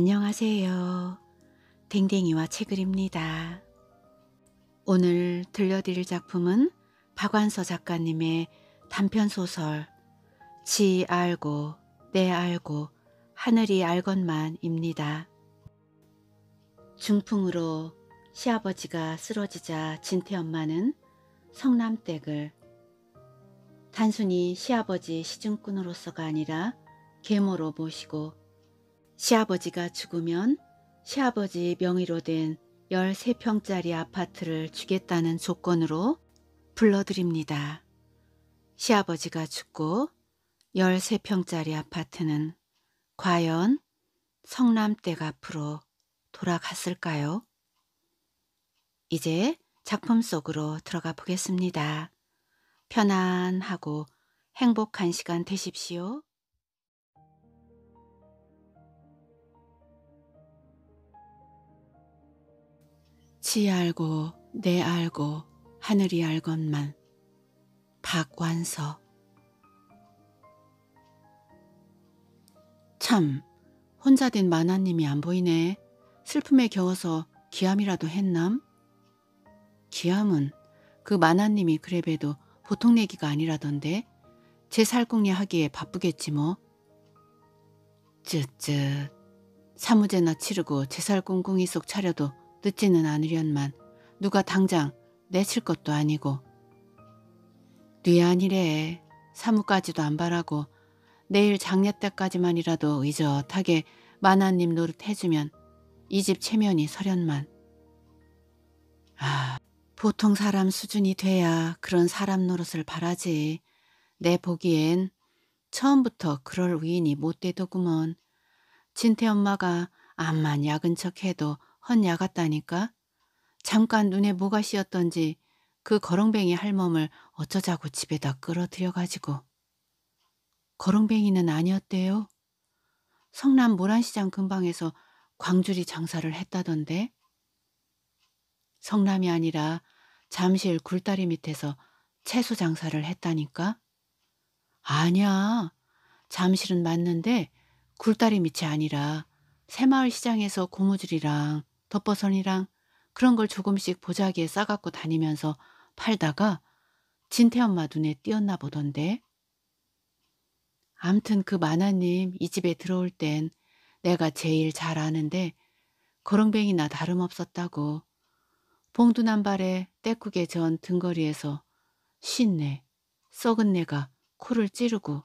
안녕하세요. 댕댕이와 책을입니다. 오늘 들려드릴 작품은 박완서 작가님의 단편소설 지 알고 내 알고 하늘이 알것만입니다. 중풍으로 시아버지가 쓰러지자 진태 엄마는 성남댁을 단순히 시아버지 시중꾼으로서가 아니라 계모로 모시고 시아버지가 죽으면 시아버지 명의로 된 13평짜리 아파트를 주겠다는 조건으로 불러드립니다. 시아버지가 죽고 13평짜리 아파트는 과연 성남댁 앞으로 돌아갔을까요? 이제 작품 속으로 들어가 보겠습니다. 편안하고 행복한 시간 되십시오. 지 알고 내 알고 하늘이 알것만 박완서 참 혼자 된만화님이안 보이네. 슬픔에 겨워서 기함이라도 했남? 기함은 그만화님이 그래봬도 보통 얘기가 아니라던데 제 살궁리 하기에 바쁘겠지 뭐. 쯧쯧 사무제나 치르고 제살궁궁이 속 차려도 늦지는 않으련만 누가 당장 내칠 것도 아니고 뉘안이래 사무까지도 안 바라고 내일 장례 때까지만이라도 의젓하게 만화님 노릇 해주면 이 집 체면이 서련만 아 보통 사람 수준이 돼야 그런 사람 노릇을 바라지 내 보기엔 처음부터 그럴 위인이 못 되더구먼 진태 엄마가 암만 약은 척해도 헛야 같다니까. 잠깐 눈에 뭐가 씌었던지 그 거렁뱅이 할멈을 어쩌자고 집에다 끌어들여가지고. 거렁뱅이는 아니었대요. 성남 모란시장 근방에서 광주리 장사를 했다던데. 성남이 아니라 잠실 굴다리 밑에서 채소 장사를 했다니까? 아니야. 잠실은 맞는데 굴다리 밑이 아니라 새마을 시장에서 고무줄이랑 덮버선이랑 그런 걸 조금씩 보자기에 싸갖고 다니면서 팔다가 진태 엄마 눈에 띄었나 보던데. 암튼 그 마나님 이 집에 들어올 땐 내가 제일 잘 아는데 거렁뱅이나 다름없었다고. 봉두난발에 떼국에 전 등거리에서 신내, 썩은 내가 코를 찌르고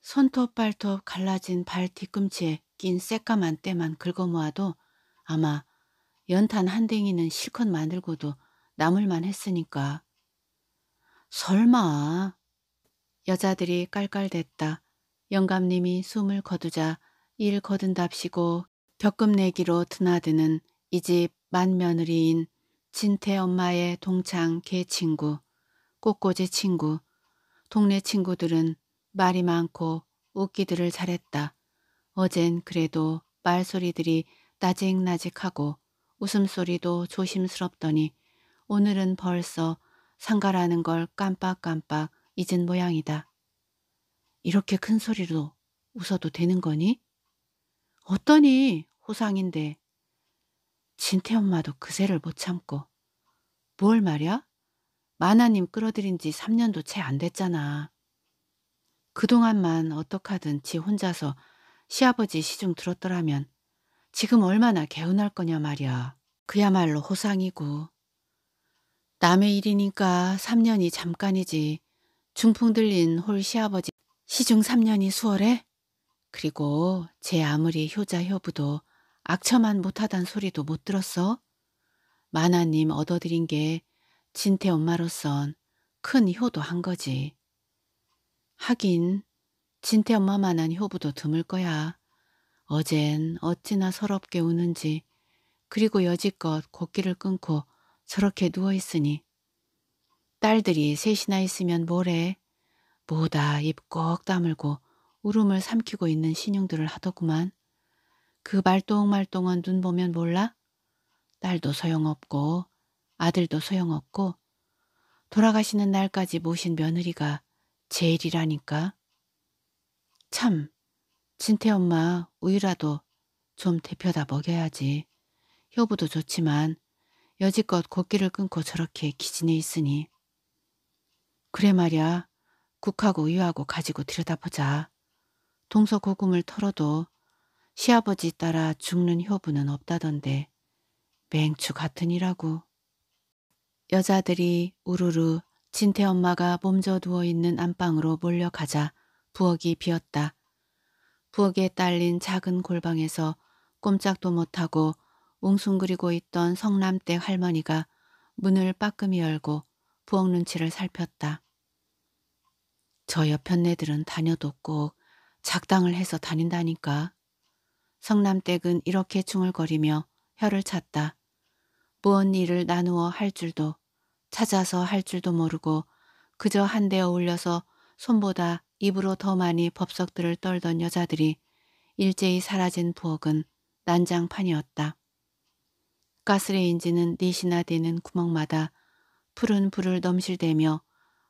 손톱 발톱 갈라진 발 뒤꿈치에 낀 새까만 때만 긁어모아도 아마 연탄 한 댕이는 실컷 만들고도 남을만 했으니까. 설마. 여자들이 깔깔댔다. 영감님이 숨을 거두자 일 거둔답시고 벽금내기로 드나드는 이 집 만며느리인 진태 엄마의 동창 개친구, 꽃꽂이 친구, 동네 친구들은 말이 많고 웃기들을 잘했다. 어젠 그래도 말소리들이 나직나직하고 웃음소리도 조심스럽더니 오늘은 벌써 상가라는 걸 깜빡깜빡 잊은 모양이다. 이렇게 큰 소리로 웃어도 되는 거니? 어떠니? 호상인데. 진태 엄마도 그새를 못 참고. 뭘 말이야? 만화님 끌어들인 지 3년도 채 안 됐잖아. 그동안만 어떡하든 지 혼자서 시아버지 시중 들었더라면 지금 얼마나 개운할 거냐 말이야. 그야말로 호상이고. 남의 일이니까 3년이 잠깐이지. 중풍 들린 홀 시아버지 시중 3년이 수월해? 그리고 제 아무리 효자 효부도 악처만 못하단 소리도 못 들었어? 만화님 얻어들인 게 진태 엄마로선 큰 효도 한 거지. 하긴 진태 엄마만한 효부도 드물 거야. 어젠 어찌나 서럽게 우는지 그리고 여지껏 곡기를 끊고 저렇게 누워있으니 딸들이 셋이나 있으면 뭐래 뭐다 입 꼭 다물고 울음을 삼키고 있는 신용들을 하더구만. 그 말똥말똥한 눈 보면 몰라? 딸도 소용없고 아들도 소용없고 돌아가시는 날까지 모신 며느리가 제일이라니까. 참 진태 엄마 우유라도 좀 데펴다 먹여야지. 효부도 좋지만 여지껏 곡기를 끊고 저렇게 기진해 있으니. 그래 말야. 국하고 우유하고 가지고 들여다보자. 동서 고금을 털어도 시아버지 따라 죽는 효부는 없다던데 맹추 같으니라고. 여자들이 우르르 진태 엄마가 몸져 누워있는 안방으로 몰려가자 부엌이 비었다. 부엌에 딸린 작은 골방에서 꼼짝도 못하고 웅숭그리고 있던 성남댁 할머니가 문을 빠끔히 열고 부엌 눈치를 살폈다. 저옆편네들은 다녀도 꼭 작당을 해서 다닌다니까. 성남댁은 이렇게 중얼거리며 혀를 찼다. 무언 뭐 일을 나누어 할 줄도 찾아서 할 줄도 모르고 그저 한데 어울려서 손보다 입으로 더 많이 법석들을 떨던 여자들이 일제히 사라진 부엌은 난장판이었다. 가스레인지는 니시나 되는 구멍마다 푸른 불을 넘실대며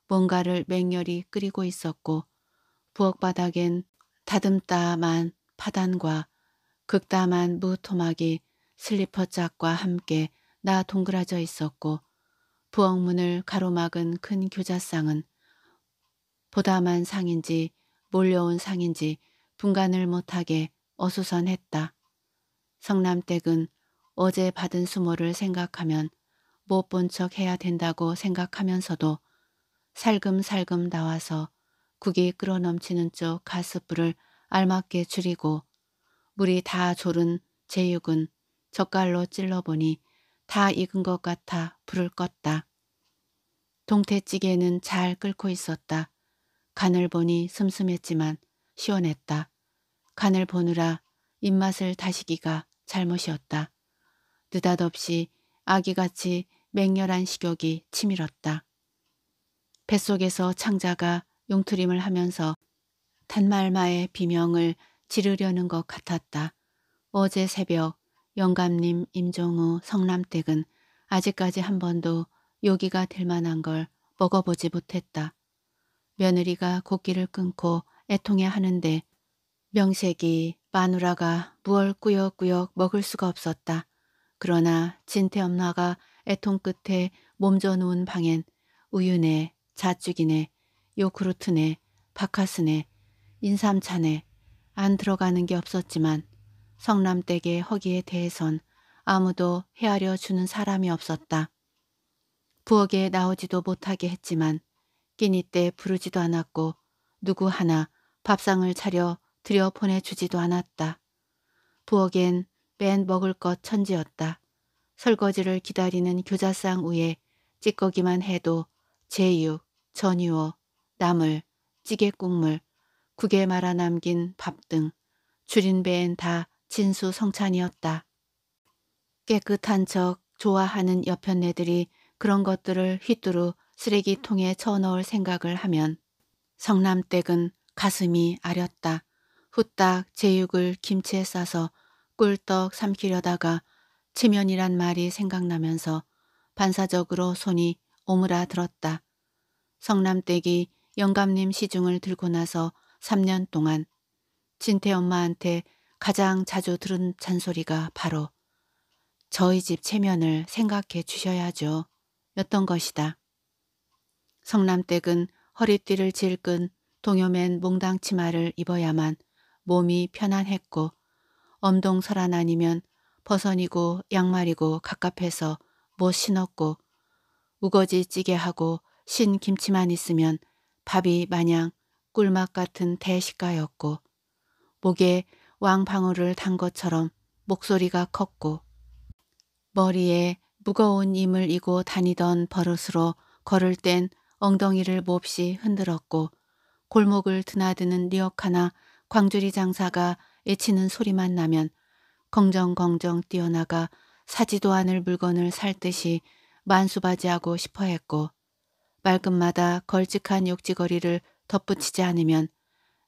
뭔가를 맹렬히 끓이고 있었고 부엌 바닥엔 다듬다만 파단과 극다만 무토막이 슬리퍼 짝과 함께 나 동그라져 있었고 부엌문을 가로막은 큰 교자상은 보담한 상인지 몰려온 상인지 분간을 못하게 어수선했다. 성남댁은 어제 받은 수모를 생각하면 못 본 척 해야 된다고 생각하면서도 살금살금 나와서 국이 끌어넘치는 쪽 가스불을 알맞게 줄이고 물이 다 졸은 제육은 젓갈로 찔러보니 다 익은 것 같아 불을 껐다. 동태찌개는 잘 끓고 있었다. 간을 보니 슴슴했지만 시원했다. 간을 보느라 입맛을 다시기가 잘못이었다. 느닷없이 아기같이 맹렬한 식욕이 치밀었다. 뱃속에서 창자가 용트림을 하면서 단말마의 비명을 지르려는 것 같았다. 어제 새벽 영감님 임종우 성남댁은 아직까지 한 번도 요기가 될 만한 걸 먹어보지 못했다. 며느리가 곡기를 끊고 애통해 하는데 명색이 마누라가 무얼 꾸역꾸역 먹을 수가 없었다. 그러나 진태엄마가 애통 끝에 몸져 놓은 방엔 우유네, 자죽이네, 요구르트네, 바카스네, 인삼차네 안 들어가는 게 없었지만 성남댁의 허기에 대해선 아무도 헤아려 주는 사람이 없었다. 부엌에 나오지도 못하게 했지만 끼니 때 부르지도 않았고 누구 하나 밥상을 차려 들여 보내주지도 않았다. 부엌엔 맨 먹을 것 천지였다. 설거지를 기다리는 교자상 위에 찌꺼기만 해도 제육, 전유어 나물, 찌개국물, 국에 말아 남긴 밥 등 줄인 배엔 다 진수성찬이었다. 깨끗한 척 좋아하는 여편네들이 그런 것들을 휘뚜루 쓰레기통에 쳐넣을 생각을 하면 성남댁은 가슴이 아렸다. 후딱 제육을 김치에 싸서 꿀떡 삼키려다가 체면이란 말이 생각나면서 반사적으로 손이 오므라들었다. 성남댁이 영감님 시중을 들고 나서 3년 동안 진태 엄마한테 가장 자주 들은 잔소리가 바로 저희 집 체면을 생각해 주셔야죠. 였던 것이다. 성남댁은 허리띠를 질끈 동요맨 몽당 치마를 입어야만 몸이 편안했고 엄동설안 아니면 버선이고 양말이고 갑갑해서 못 신었고 우거지 찌개하고 신 김치만 있으면 밥이 마냥 꿀맛 같은 대식가였고 목에 왕방울을 탄 것처럼 목소리가 컸고 머리에 무거운 임을 이고 다니던 버릇으로 걸을 땐 엉덩이를 몹시 흔들었고 골목을 드나드는 리어카나 광주리 장사가 애치는 소리만 나면 공정공정 뛰어나가 사지도 않을 물건을 살 듯이 만수바지하고 싶어 했고 말끝마다 걸찍한 욕지거리를 덧붙이지 않으면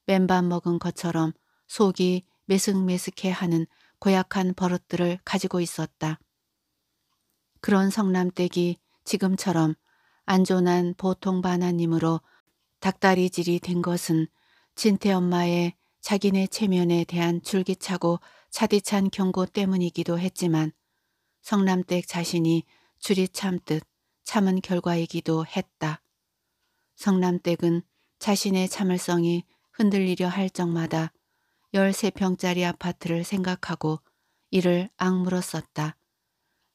맨밥 먹은 것처럼 속이 메슥메슥해 하는 고약한 버릇들을 가지고 있었다. 그런 성남댁이 지금처럼 안존한 보통 반나님으로 닭다리질이 된 것은 진태 엄마의 자기네 체면에 대한 줄기차고 차디찬 경고 때문이기도 했지만 성남댁 자신이 줄이 참듯 참은 결과이기도 했다. 성남댁은 자신의 참을성이 흔들리려 할 적마다 13평짜리 아파트를 생각하고 이를 악물었었다.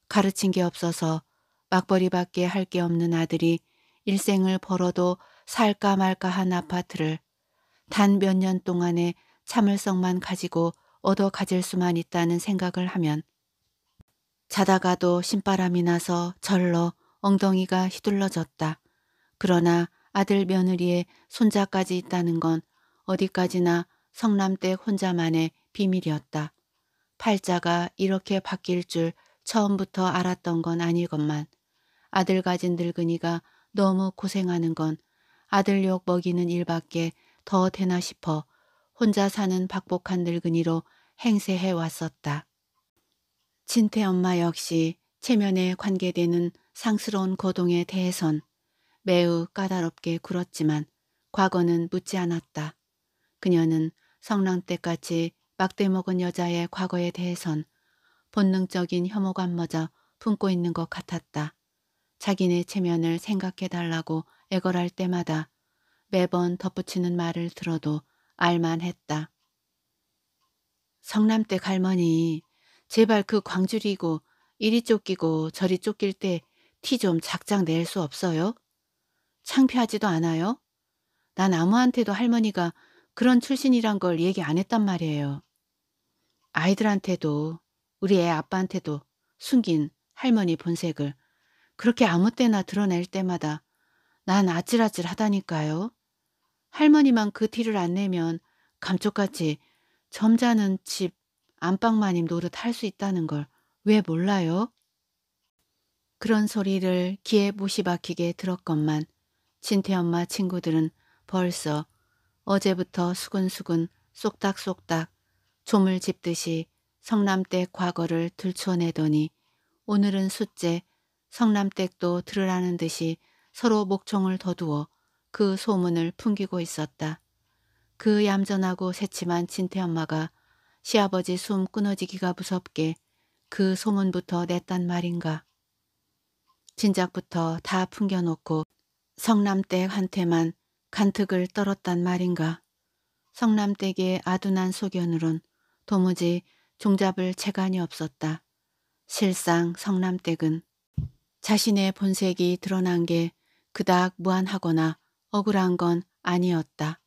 가르친 게 없어서 막벌이밖에 할 게 없는 아들이 일생을 벌어도 살까 말까 한 아파트를 단 몇 년 동안의 참을성만 가지고 얻어 가질 수만 있다는 생각을 하면 자다가도 신바람이 나서 절로 엉덩이가 휘둘러졌다. 그러나 아들 며느리의 손자까지 있다는 건 어디까지나 성남댁 혼자만의 비밀이었다. 팔자가 이렇게 바뀔 줄 처음부터 알았던 건 아니건만 아들 가진 늙은이가 너무 고생하는 건 아들 욕 먹이는 일밖에 더 되나 싶어 혼자 사는 박복한 늙은이로 행세해 왔었다. 진태 엄마 역시 체면에 관계되는 상스러운 고동에 대해선 매우 까다롭게 굴었지만 과거는 묻지 않았다. 그녀는 성랑 때까지 막대먹은 여자의 과거에 대해선 본능적인 혐오감 머저 품고 있는 것 같았다. 자기네 체면을 생각해달라고 애걸할 때마다 매번 덧붙이는 말을 들어도 알만했다. 성남댁 할머니 제발 그 광주리고 이리 쫓기고 저리 쫓길 때 티 좀 작작 낼 수 없어요? 창피하지도 않아요? 난 아무한테도 할머니가 그런 출신이란 걸 얘기 안 했단 말이에요. 아이들한테도 우리 애 아빠한테도 숨긴 할머니 본색을 그렇게 아무 때나 드러낼 때마다 난 아찔아찔하다니까요. 할머니만 그 티를 안 내면 감쪽같이 점잖은 집 안방마님 노릇 할 수 있다는 걸 왜 몰라요? 그런 소리를 귀에 무시 박히게 들었건만 친태엄마 친구들은 벌써 어제부터 수근수근 쏙닥쏙닥 조물 집듯이 성남때 과거를 들춰내더니 오늘은 숫째 성남댁도 들으라는 듯이 서로 목청을 더두어 그 소문을 풍기고 있었다. 그 얌전하고 새침한 진태엄마가 시아버지 숨 끊어지기가 무섭게 그 소문부터 냈단 말인가. 진작부터 다 풍겨놓고 성남댁한테만 간특을 떨었단 말인가. 성남댁의 아둔한 소견으론 도무지 종잡을 재간이 없었다. 실상 성남댁은 자신의 본색이 드러난 게 그닥 무한하거나 억울한 건 아니었다.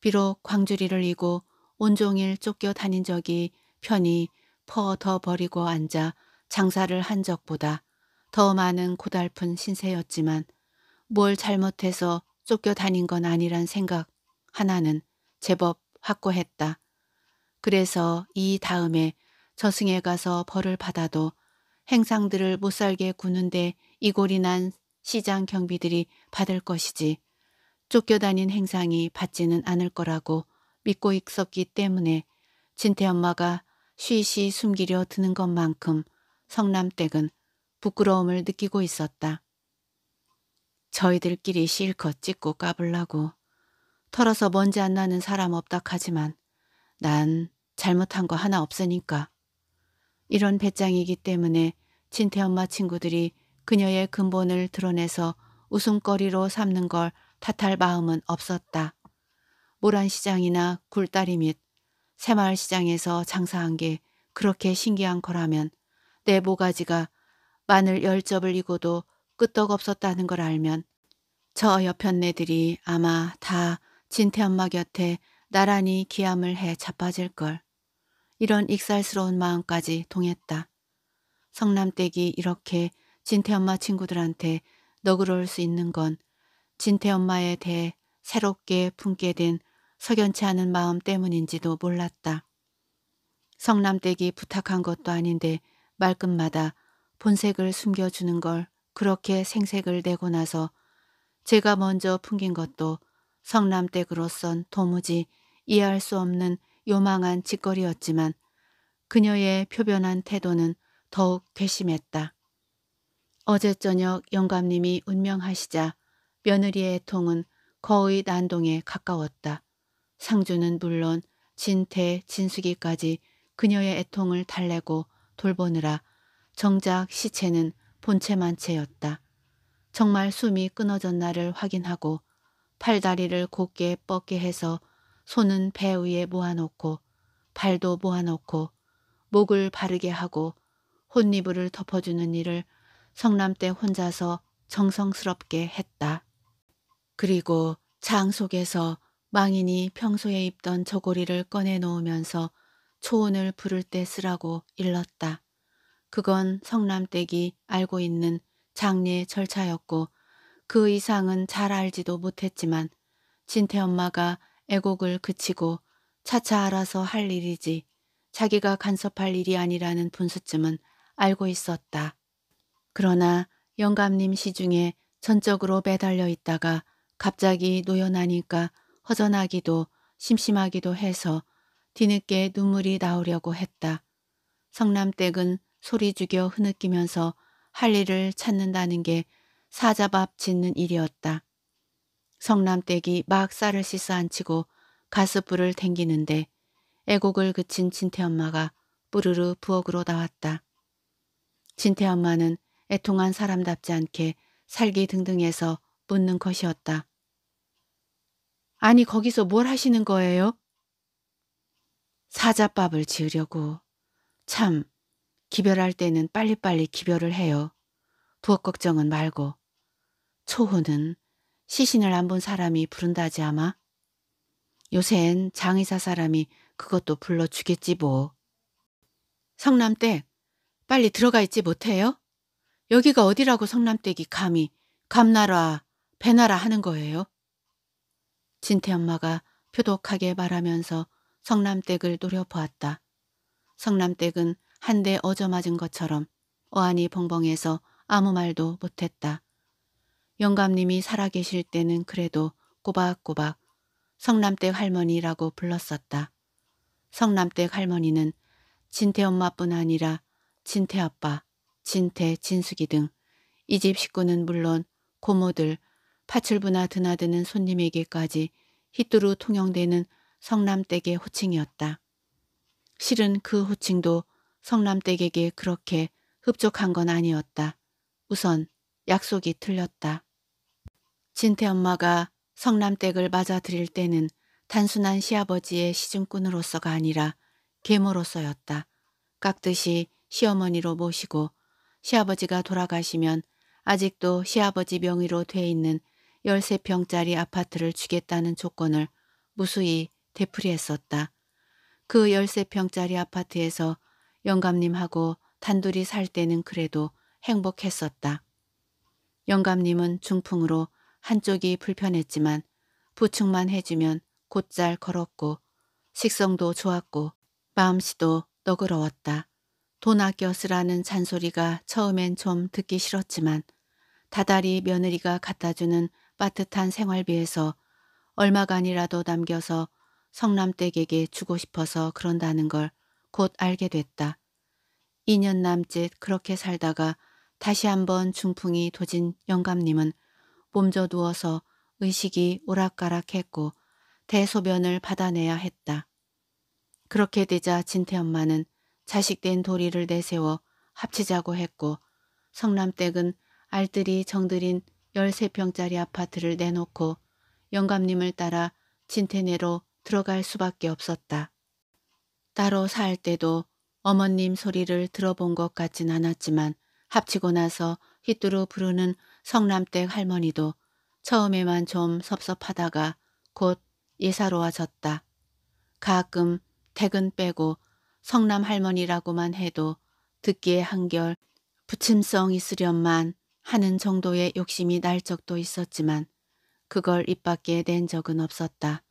비록 광주리를 이고 온종일 쫓겨 다닌 적이 편히 퍼 더 버리고 앉아 장사를 한 적보다 더 많은 고달픈 신세였지만 뭘 잘못해서 쫓겨 다닌 건 아니란 생각 하나는 제법 확고했다. 그래서 이 다음에 저승에 가서 벌을 받아도 행상들을 못살게 구는데 이골이 난 시장 경비들이 받을 것이지 쫓겨다닌 행상이 받지는 않을 거라고 믿고 있었기 때문에 진태 엄마가 쉬쉬 숨기려 드는 것만큼 성남댁은 부끄러움을 느끼고 있었다. 저희들끼리 실컷 찍고 까불라고 털어서 먼지 안 나는 사람 없다 하지만 난 잘못한 거 하나 없으니까 이런 배짱이기 때문에 진태 엄마 친구들이 그녀의 근본을 드러내서 웃음거리로 삼는 걸 탓할 마음은 없었다. 모란시장이나 굴다리 및 새마을시장에서 장사한 게 그렇게 신기한 거라면 내 모가지가 마늘 열접을 이고도 끄떡없었다는 걸 알면 저 여편네들이 아마 다 진태엄마 곁에 나란히 기함을 해 자빠질걸. 이런 익살스러운 마음까지 동했다. 성남댁이 이렇게 진태 엄마 친구들한테 너그러울 수 있는 건 진태 엄마에 대해 새롭게 품게 된 석연치 않은 마음 때문인지도 몰랐다. 성남댁이 부탁한 것도 아닌데 말끝마다 본색을 숨겨주는 걸 그렇게 생색을 내고 나서 제가 먼저 풍긴 것도 성남댁으로선 도무지 이해할 수 없는 요망한 짓거리였지만 그녀의 표변한 태도는 더욱 괘씸했다. 어제 저녁 영감님이 운명하시자 며느리의 통은 거의 난동에 가까웠다. 상주는 물론 진태, 진숙이까지 그녀의 애통을 달래고 돌보느라 정작 시체는 본체만 채였다. 정말 숨이 끊어졌나를 확인하고 팔다리를 곧게 뻗게 해서 손은 배 위에 모아놓고 발도 모아놓고 목을 바르게 하고 혼니불을 덮어주는 일을 성남 때 혼자서 정성스럽게 했다. 그리고 장 속에서 망인이 평소에 입던 저고리를 꺼내놓으면서 초원을 부를 때 쓰라고 일렀다. 그건 성남댁이 알고 있는 장례 절차였고 그 이상은 잘 알지도 못했지만 진태 엄마가 애곡을 그치고 차차 알아서 할 일이지 자기가 간섭할 일이 아니라는 분수쯤은 알고 있었다. 그러나 영감님 시중에 전적으로 매달려 있다가 갑자기 노연하니까 허전하기도 심심하기도 해서 뒤늦게 눈물이 나오려고 했다. 성남댁은 소리 죽여 흐느끼면서 할 일을 찾는다는 게 사자밥 짓는 일이었다. 성남댁이 막 쌀을 씻어 앉히고 가스불을 댕기는데 애곡을 그친 진태엄마가 뿌르르 부엌으로 나왔다. 진태엄마는 애통한 사람답지 않게 살기 등등해서 묻는 것이었다. 아니 거기서 뭘 하시는 거예요? 사자밥을 지으려고. 참, 기별할 때는 빨리빨리 기별을 해요. 부엌 걱정은 말고. 초호는 시신을 안 본 사람이 부른다지 아마. 요샌 장의사 사람이 그것도 불러주겠지 뭐. 성남댁, 빨리 들어가 있지 못해요? 여기가 어디라고 성남댁이 감히 감나라, 배나라 하는 거예요? 진태 엄마가 표독하게 말하면서 성남댁을 노려보았다. 성남댁은 한 대 어저맞은 것처럼 어안이 벙벙해서 아무 말도 못했다. 영감님이 살아계실 때는 그래도 꼬박꼬박 성남댁 할머니라고 불렀었다. 성남댁 할머니는 진태 엄마뿐 아니라 진태 아빠, 진태, 진숙이 등 이 집 식구는 물론 고모들, 파출부나 드나드는 손님에게까지 히뚜루 통용되는 성남댁의 호칭이었다. 실은 그 호칭도 성남댁에게 그렇게 흡족한 건 아니었다. 우선 약속이 틀렸다. 진태 엄마가 성남댁을 맞아들일 때는 단순한 시아버지의 시중꾼으로서가 아니라 계모로서였다. 깍듯이 시어머니로 모시고 시아버지가 돌아가시면 아직도 시아버지 명의로 돼 있는 13평짜리 아파트를 주겠다는 조건을 무수히 되풀이했었다. 그 13평짜리 아파트에서 영감님하고 단둘이 살 때는 그래도 행복했었다. 영감님은 중풍으로 한쪽이 불편했지만 부축만 해주면 곧잘 걸었고 식성도 좋았고 마음씨도 너그러웠다. 돈 아껴 쓰라는 잔소리가 처음엔 좀 듣기 싫었지만 다달이 며느리가 갖다주는 빠듯한 생활비에서 얼마간이라도 남겨서 성남댁에게 주고 싶어서 그런다는 걸 곧 알게 됐다. 2년 남짓 그렇게 살다가 다시 한번 중풍이 도진 영감님은 몸져 누워서 의식이 오락가락했고 대소변을 받아내야 했다. 그렇게 되자 진태엄마는 자식된 도리를 내세워 합치자고 했고 성남댁은 알뜰히 정들인 13평짜리 아파트를 내놓고 영감님을 따라 진태네로 들어갈 수밖에 없었다. 따로 살 때도 어머님 소리를 들어본 것 같진 않았지만 합치고 나서 휘뚜루 부르는 성남댁 할머니도 처음에만 좀 섭섭하다가 곧 예사로워졌다. 가끔 퇴근 빼고 성남 할머니라고만 해도 듣기에 한결 부침성 있으련만 하는 정도의 욕심이 날 적도 있었지만 그걸 입 밖에 낸 적은 없었다.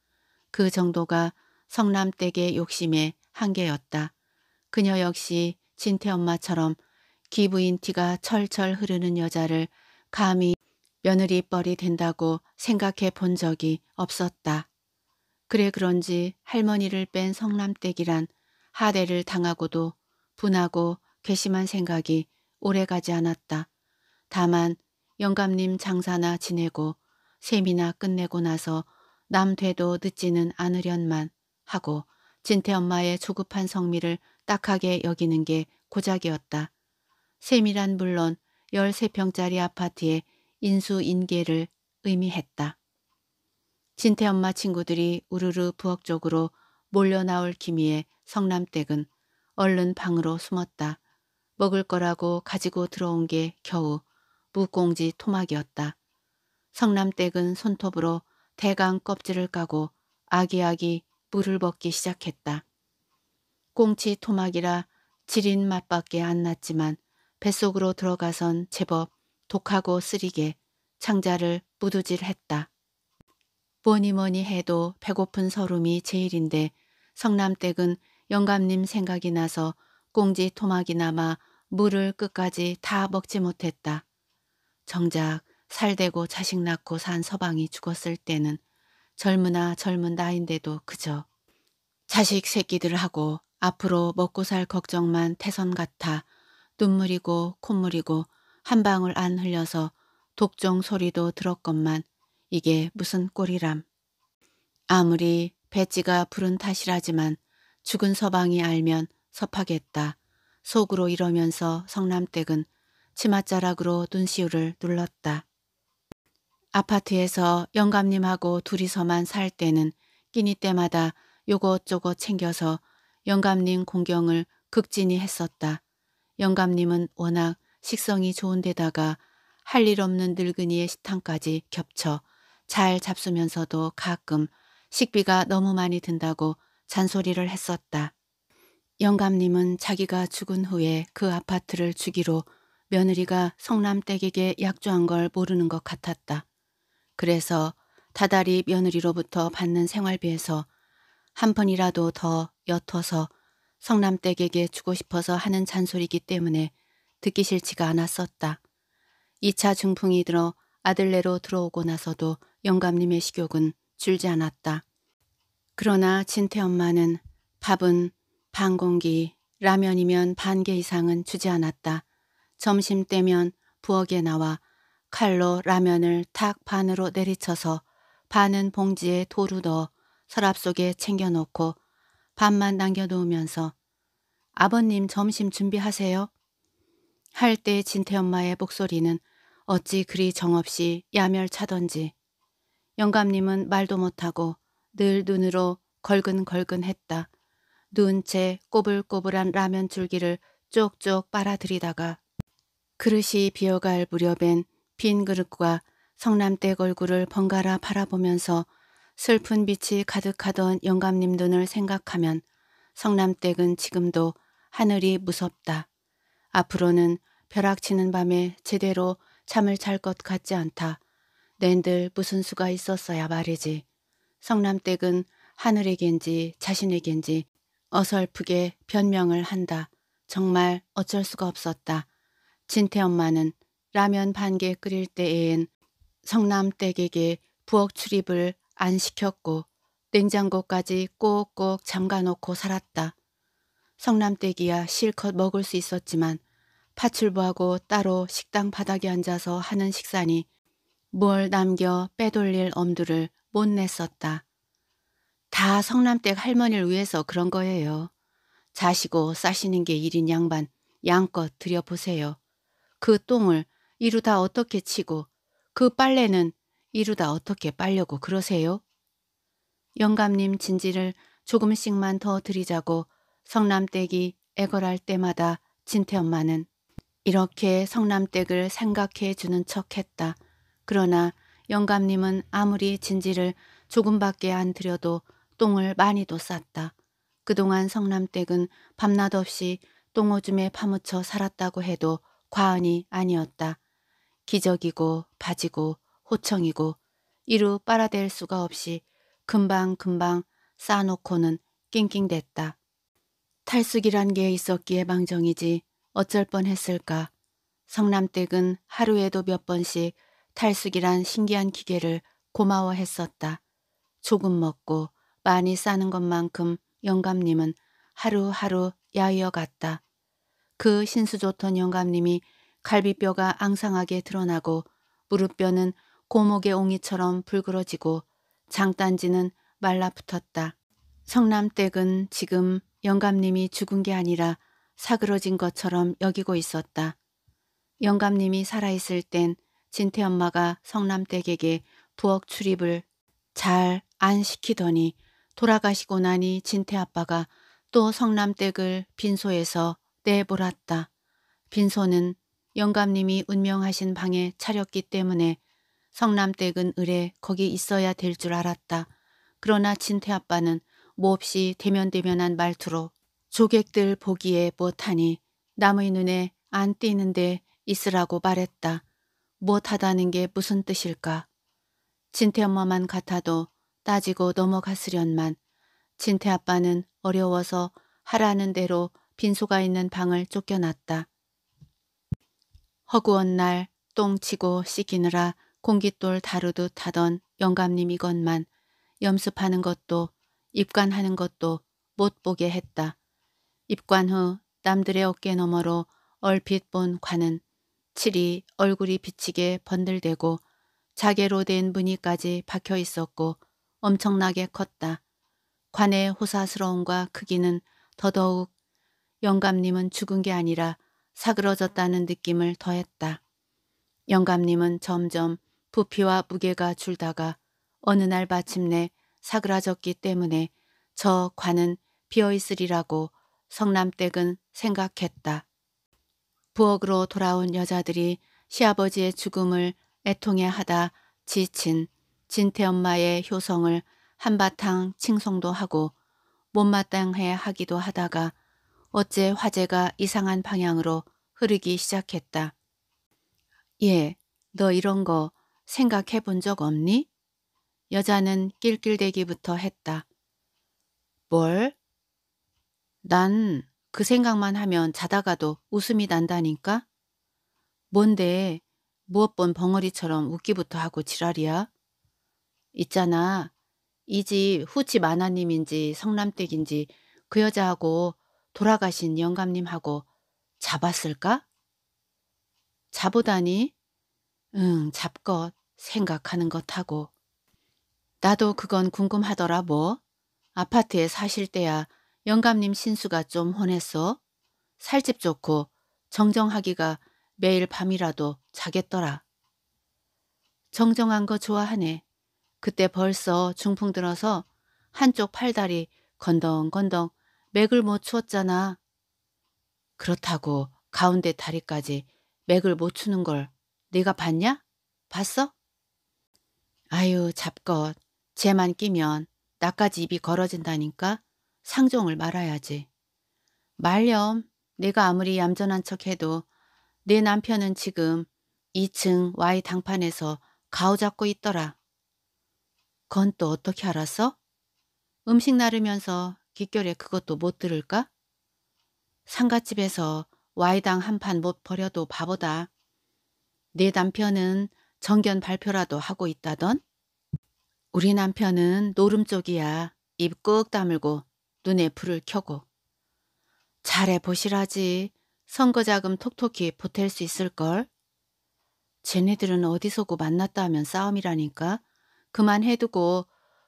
그 정도가 성남댁의 욕심의 한계였다. 그녀 역시 진태 엄마처럼 기부인 티가 철철 흐르는 여자를 감히 며느리뻘이 된다고 생각해 본 적이 없었다. 그래 그런지 할머니를 뺀 성남댁이란 하대를 당하고도 분하고 괘씸한 생각이 오래가지 않았다. 다만 영감님 장사나 지내고 세미나 끝내고 나서 남 돼도 늦지는 않으련만 하고 진태 엄마의 조급한 성미를 딱하게 여기는 게 고작이었다. 세미란 물론 13평짜리 아파트에 인수인계를 의미했다. 진태 엄마 친구들이 우르르 부엌 쪽으로 몰려나올 기미에 성남댁은 얼른 방으로 숨었다. 먹을 거라고 가지고 들어온 게 겨우 무공지 토막이었다. 성남댁은 손톱으로 대강 껍질을 까고 아기아기 물을 벗기 시작했다. 꽁치 토막이라 지린 맛밖에 안 났지만 뱃속으로 들어가선 제법 독하고 쓰리게 창자를 무두질했다. 뭐니 뭐니 해도 배고픈 서름이 제일인데 성남댁은 영감님 생각이 나서 꽁지 토막이 남아 물을 끝까지 다 먹지 못했다. 정작 살되고 자식 낳고 산 서방이 죽었을 때는 젊으나 젊은 나인데도 그저 자식 새끼들하고 앞으로 먹고 살 걱정만 태선 같아 눈물이고 콧물이고 한 방울 안 흘려서 독종 소리도 들었건만 이게 무슨 꼴이람. 아무리 배지가 부른 탓이라지만 죽은 서방이 알면 섭하겠다. 속으로 이러면서 성남댁은 치맛자락으로 눈시울을 눌렀다. 아파트에서 영감님하고 둘이서만 살 때는 끼니 때마다 요것저것 챙겨서 영감님 공경을 극진히 했었다. 영감님은 워낙 식성이 좋은 데다가 할 일 없는 늙은이의 식탐까지 겹쳐 잘 잡수면서도 가끔 식비가 너무 많이 든다고 잔소리를 했었다. 영감님은 자기가 죽은 후에 그 아파트를 주기로 며느리가 성남댁에게 약조한 걸 모르는 것 같았다. 그래서 다달이 며느리로부터 받는 생활비에서 한 푼이라도 더 옅어서 성남댁에게 주고 싶어서 하는 잔소리이기 때문에 듣기 싫지가 않았었다. 2차 중풍이 들어 아들내로 들어오고 나서도 영감님의 식욕은 줄지 않았다. 그러나 진태 엄마는 밥은 반 공기, 라면이면 반 개 이상은 주지 않았다. 점심 때면 부엌에 나와 칼로 라면을 탁 반으로 내리쳐서 반은 봉지에 도루 넣어 서랍 속에 챙겨놓고 밥만 남겨놓으면서 아버님 점심 준비하세요. 할 때 진태엄마의 목소리는 어찌 그리 정없이 야멸차던지 영감님은 말도 못하고 늘 눈으로 걸근걸근 했다. 누채 꼬불꼬불한 라면 줄기를 쪽쪽 빨아들이다가 그릇이 비어갈 무렵엔 빈 그릇과 성남댁 얼굴을 번갈아 바라보면서 슬픈 빛이 가득하던 영감님 눈을 생각하면 성남댁은 지금도 하늘이 무섭다. 앞으로는 벼락치는 밤에 제대로 잠을 잘 것 같지 않다. 낸들 무슨 수가 있었어야 말이지. 성남댁은 하늘에겐지 자신에겐지 어설프게 변명을 한다. 정말 어쩔 수가 없었다. 진태 엄마는 라면 반개 끓일 때에엔 성남댁에게 부엌 출입을 안 시켰고 냉장고까지 꼭꼭 잠가놓고 살았다. 성남댁이야 실컷 먹을 수 있었지만 파출부하고 따로 식당 바닥에 앉아서 하는 식사니 뭘 남겨 빼돌릴 엄두를 못 냈었다. 다 성남댁 할머니를 위해서 그런 거예요. 자시고 싸시는 게 일인 양반 양껏 들여보세요. 그 똥을 이루다 어떻게 치고 그 빨래는 이루다 어떻게 빨려고 그러세요? 영감님 진지를 조금씩만 더 드리자고 성남댁이 애걸할 때마다 진태 엄마는 이렇게 성남댁을 생각해 주는 척했다. 그러나 영감님은 아무리 진지를 조금밖에 안 드려도 똥을 많이도 쌌다. 그동안 성남댁은 밤낮 없이 똥오줌에 파묻혀 살았다고 해도 과언이 아니었다. 기적이고 바지고 호청이고 이루 빨아댈 수가 없이 금방금방 쌓아놓고는 낑낑댔다. 탈숙이란 게 있었기에 망정이지 어쩔 뻔했을까. 성남댁은 하루에도 몇 번씩 탈숙이란 신기한 기계를 고마워했었다. 조금 먹고 많이 싸는 것만큼 영감님은 하루하루 야이어 갔다. 그 신수 좋던 영감님이 갈비뼈가 앙상하게 드러나고 무릎뼈는 고목의 옹이처럼 불그러지고 장단지는 말라붙었다. 성남댁은 지금 영감님이 죽은 게 아니라 사그러진 것처럼 여기고 있었다. 영감님이 살아있을 땐 진태 엄마가 성남댁에게 부엌 출입을 잘 안 시키더니 돌아가시고 나니 진태 아빠가 또 성남댁을 빈소에서 내보랐다. 빈소는 영감님이 운명하신 방에 차렸기 때문에 성남댁은 의뢰 거기 있어야 될 줄 알았다. 그러나 진태 아빠는 몹시 대면대면한 말투로 조객들 보기에 못하니 남의 눈에 안 띄는데 있으라고 말했다. 못하다는 게 무슨 뜻일까? 진태 엄마만 같아도 따지고 넘어갔으련만 진태 아빠는 어려워서 하라는 대로 빈소가 있는 방을 쫓겨났다. 허구한 날 똥치고 씻기느라 공깃돌 다루듯 하던 영감님이건만 염습하는 것도 입관하는 것도 못 보게 했다. 입관 후 남들의 어깨 너머로 얼핏 본 관은 칠이 얼굴이 비치게 번들대고 자개로 된 무늬까지 박혀 있었고 엄청나게 컸다. 관의 호사스러움과 크기는 더더욱 영감님은 죽은 게 아니라 사그러졌다는 느낌을 더했다. 영감님은 점점 부피와 무게가 줄다가 어느 날 마침내 사그라졌기 때문에 저 관은 비어있으리라고 성남댁은 생각했다. 부엌으로 돌아온 여자들이 시아버지의 죽음을 애통해하다 지친 진태엄마의 효성을 한바탕 칭송도 하고 못마땅해 하기도 하다가 어째 화제가 이상한 방향으로 흐르기 시작했다. 예, 너 이런 거 생각해 본 적 없니? 여자는 낄낄대기부터 했다. 뭘? 난 그 생각만 하면 자다가도 웃음이 난다니까? 뭔데 무엇 본 벙어리처럼 웃기부터 하고 지랄이야? 있잖아. 이 집 후치 만화님인지 성남댁인지 그 여자하고 돌아가신 영감님하고 잡았을까? 자보다니 응, 잡것 생각하는 것하고. 나도 그건 궁금하더라 뭐. 아파트에 사실 때야 영감님 신수가 좀 혼했어. 살집 좋고 정정하기가 매일 밤이라도 자겠더라. 정정한 거 좋아하네. 그때 벌써 중풍 들어서 한쪽 팔다리 건덩건덩 맥을 못 추었잖아. 그렇다고 가운데 다리까지 맥을 못 추는 걸 네가 봤냐? 봤어? 아유 잡것. 쟤만 끼면 나까지 입이 걸어진다니까 상종을 말아야지. 말렴. 내가 아무리 얌전한 척해도 내 남편은 지금 2층 Y 당판에서 가오잡고 있더라. 건 또 어떻게 알았어? 음식 나르면서 귓결에 그것도 못 들을까? 상가집에서 와이당 한 판 못 버려도 바보다. 네 남편은 정견 발표라도 하고 있다던? 우리 남편은 노름 쪽이야. 입 꾹 다물고 눈에 불을 켜고. 잘해 보시라지. 선거자금 톡톡히 보탤 수 있을걸? 쟤네들은 어디서고 만났다 하면 싸움이라니까. 그만 해두고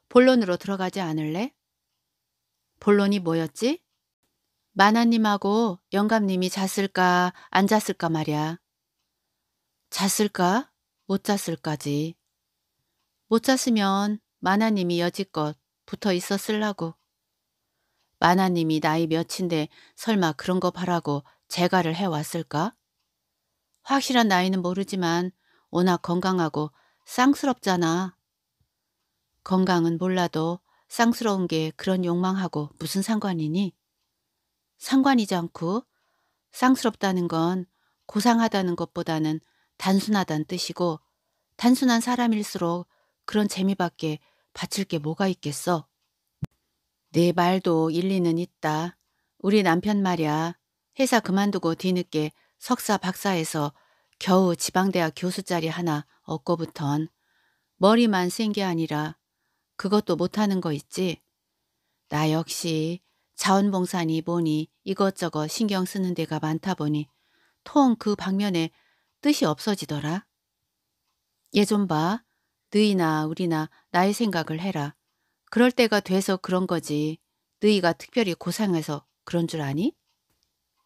본론으로 들어가지 않을래? 본론이 뭐였지? 마나님하고 영감님이 잤을까 안 잤을까 말이야. 잤을까? 못 잤을까지. 못 잤으면 마나님이 여지껏 붙어 있었을라고. 마나님이 나이 몇인데 설마 그런 거 바라고 재가를 해왔을까? 확실한 나이는 모르지만 워낙 건강하고 쌍스럽잖아. 건강은 몰라도 쌍스러운 게 그런 욕망하고 무슨 상관이니? 상관이지 않고 쌍스럽다는 건 고상하다는 것보다는 단순하단 뜻이고 단순한 사람일수록 그런 재미밖에 바칠 게 뭐가 있겠어. 내 네 말도 일리는 있다. 우리 남편 말이야. 회사 그만두고 뒤늦게 석사 박사에서 겨우 지방대학 교수 자리 하나 얻고부턴 머리만 센게 아니라 그것도 못하는 거 있지. 나 역시 자원봉사니 뭐니 이것저것 신경 쓰는 데가 많다 보니 통 그 방면에 뜻이 없어지더라. 예좀 봐. 너희나 우리나 나의 생각을 해라. 그럴 때가 돼서 그런 거지. 너희가 특별히 고상해서 그런 줄 아니?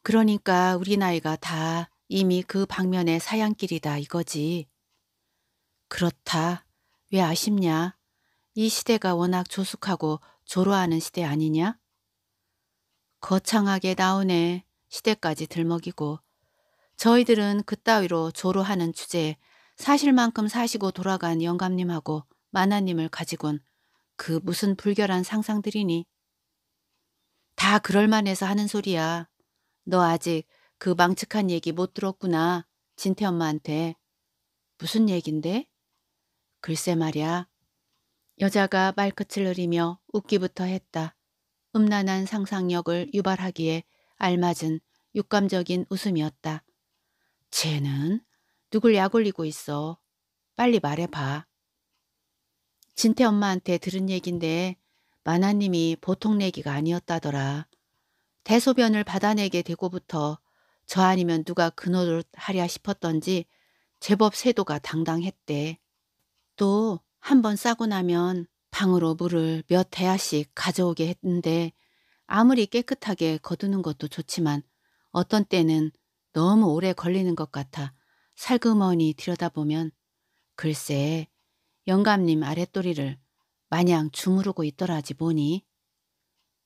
그러니까 우리 나이가 다 이미 그 방면의 사양길이다 이거지. 그렇다. 왜 아쉽냐? 이 시대가 워낙 조숙하고 조로하는 시대 아니냐? 거창하게 나오네. 시대까지 들먹이고 저희들은 그따위로 조로하는 주제에 사실만큼 사시고 돌아간 영감님하고 만화님을 가지곤 그 무슨 불결한 상상들이니. 다 그럴만해서 하는 소리야. 너 아직 그 망측한 얘기 못 들었구나. 진태 엄마한테. 무슨 얘긴데? 글쎄 말이야. 여자가 말끝을 흐리며 웃기부터 했다. 음란한 상상력을 유발하기에 알맞은 육감적인 웃음이었다. 쟤는 누굴 약올리고 있어. 빨리 말해봐. 진태 엄마한테 들은 얘긴데 마나님이 보통 내기가 아니었다더라. 대소변을 받아내게 되고부터 저 아니면 누가 그노릇 하랴 싶었던지 제법 세도가 당당했대. 또 한 번 싸고 나면 방으로 물을 몇 대야씩 가져오게 했는데 아무리 깨끗하게 거두는 것도 좋지만 어떤 때는 너무 오래 걸리는 것 같아 살그머니 들여다보면 글쎄 영감님 아랫도리를 마냥 주무르고 있더라지 보니.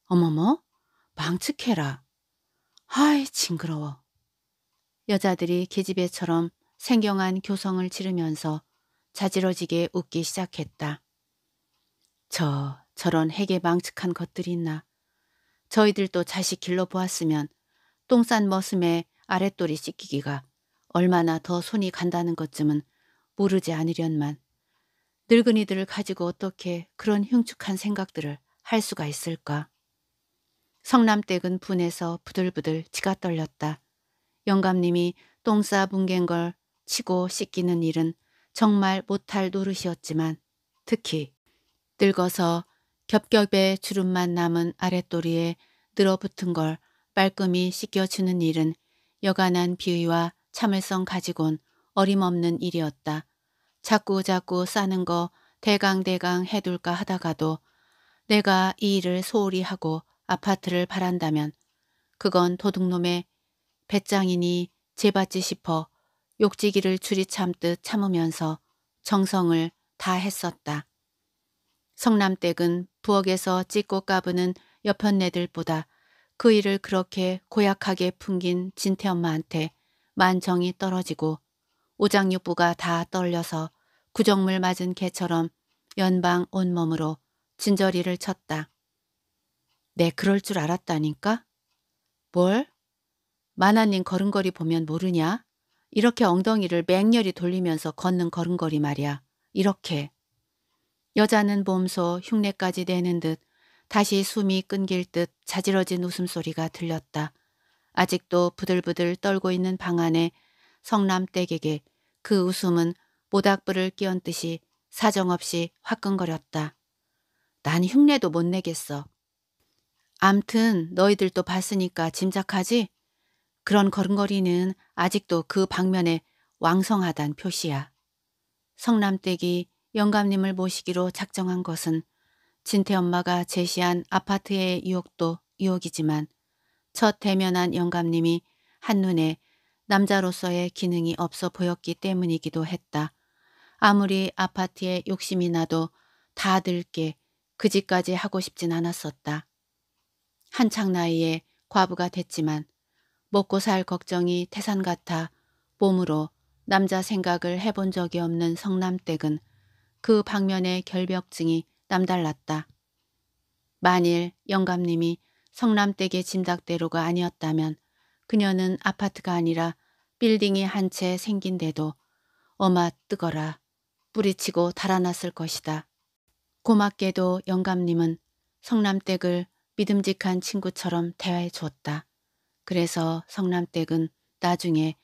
어머머 망측해라. 아이 징그러워. 여자들이 계집애처럼 생경한 교성을 지르면서 자지러지게 웃기 시작했다. 저 저런 핵에 망측한 것들이 있나. 저희들도 자식 길러보았으면 똥싼 머슴에 아랫돌이 씻기기가 얼마나 더 손이 간다는 것쯤은 모르지 않으련만 늙은이들을 가지고 어떻게 그런 흉측한 생각들을 할 수가 있을까. 성남댁은 분해서 부들부들 치가 떨렸다. 영감님이 똥싸 뭉갠 걸 치고 씻기는 일은 정말 못할 노릇이었지만 특히 늙어서 겹겹에 주름만 남은 아랫돌이에 늘어붙은 걸 말끔히 씻겨주는 일은 여간한 비위와 참을성 가지곤 어림없는 일이었다. 자꾸자꾸 싸는 거 대강대강 해둘까 하다가도 내가 이 일을 소홀히 하고 아파트를 바란다면 그건 도둑놈의 배짱이니 재받지 싶어 욕지기를 줄이 참듯 참으면서 정성을 다 했었다. 성남댁은 부엌에서 찢고 까부는 옆편네들보다 그 일을 그렇게 고약하게 풍긴 진태엄마한테 만정이 떨어지고 오장육부가 다 떨려서 구정물 맞은 개처럼 연방 온몸으로 진저리를 쳤다. 네, 그럴 줄 알았다니까? 뭘? 만화님 걸음걸이 보면 모르냐? 이렇게 엉덩이를 맹렬히 돌리면서 걷는 걸음걸이 말이야. 이렇게. 여자는 몸소 흉내까지 내는 듯 다시 숨이 끊길 듯 자지러진 웃음소리가 들렸다. 아직도 부들부들 떨고 있는 방 안에 성남댁에게 그 웃음은 모닥불을 끼얹 듯이 사정없이 화끈거렸다. 난 흉내도 못 내겠어. 암튼 너희들도 봤으니까 짐작하지? 그런 걸음걸이는 아직도 그 방면에 왕성하단 표시야. 성남댁이 영감님을 모시기로 작정한 것은 진태 엄마가 제시한 아파트의 유혹도 유혹이지만 첫 대면한 영감님이 한눈에 남자로서의 기능이 없어 보였기 때문이기도 했다. 아무리 아파트에 욕심이 나도 다 들게 그 집까지 하고 싶진 않았었다. 한창 나이에 과부가 됐지만 먹고 살 걱정이 태산 같아 몸으로 남자 생각을 해본 적이 없는 성남댁은 그 방면의 결벽증이 남달랐다. 만일 영감님이 성남댁의 짐작대로가 아니었다면 그녀는 아파트가 아니라 빌딩이 한 채 생긴데도 어마 뜨거라 뿌리치고 달아났을 것이다. 고맙게도 영감님은 성남댁을 믿음직한 친구처럼 대화해 주었다. 그래서 성남댁은 나중에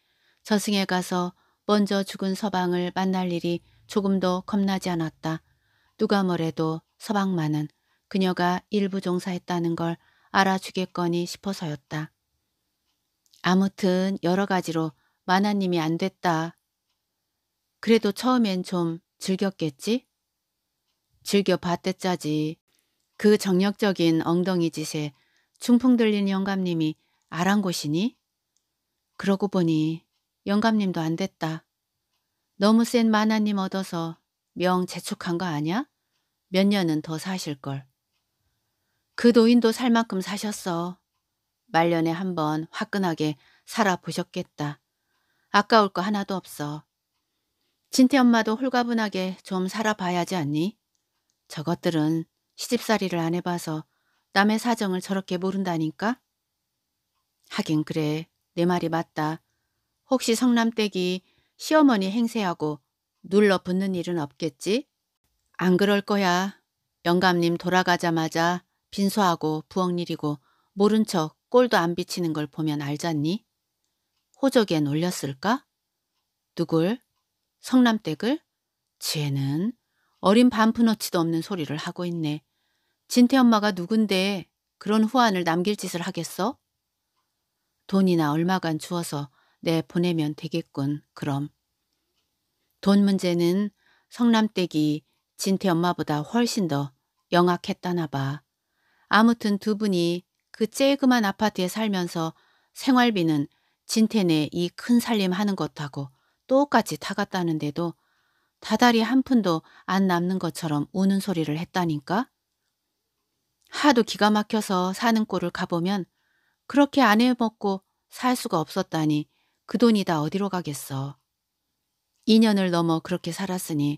저승에 가서 먼저 죽은 서방을 만날 일이 조금 도 겁나지 않았다. 누가 뭐래도 서방만은 그녀가 일부 종사했다는 걸 알아주겠거니 싶어서였다. 아무튼 여러 가지로 만화님이 안 됐다. 그래도 처음엔 좀 즐겼겠지? 즐겨봤댔자지. 그 정력적인 엉덩이 짓에 충풍 들린 영감님이 아랑곳이니? 그러고 보니 영감님도 안 됐다. 너무 센 만화님 얻어서 명 재촉한 거 아냐? 몇 년은 더 사실걸. 그 노인도 살 만큼 사셨어. 말년에 한번 화끈하게 살아보셨겠다. 아까울 거 하나도 없어. 진태 엄마도 홀가분하게 좀 살아봐야지 않니? 저것들은 시집살이를 안 해봐서 남의 사정을 저렇게 모른다니까? 하긴 그래. 내 말이 맞다. 혹시 성남댁이 시어머니 행세하고 눌러 붙는 일은 없겠지? 안 그럴 거야. 영감님 돌아가자마자 빈소하고 부엌일이고 모른 척 꼴도 안 비치는 걸 보면 알잖니? 호적에 놀렸을까? 누굴? 성남댁을? 지혜는 어린 반푼어치도 없는 소리를 하고 있네. 진태 엄마가 누군데 그런 후안을 남길 짓을 하겠어? 돈이나 얼마간 주어서 내 보내면 되겠군, 그럼. 돈 문제는 성남댁이 진태 엄마보다 훨씬 더 영악했다나 봐. 아무튼 두 분이 그 쬐그만 아파트에 살면서 생활비는 진태네 이 큰 살림 하는 것하고 똑같이 타갔다는데도 다달이 한 푼도 안 남는 것처럼 우는 소리를 했다니까? 하도 기가 막혀서 사는 꼴을 가보면 그렇게 안 해먹고 살 수가 없었다니 그 돈이 다 어디로 가겠어. 2년을 넘어 그렇게 살았으니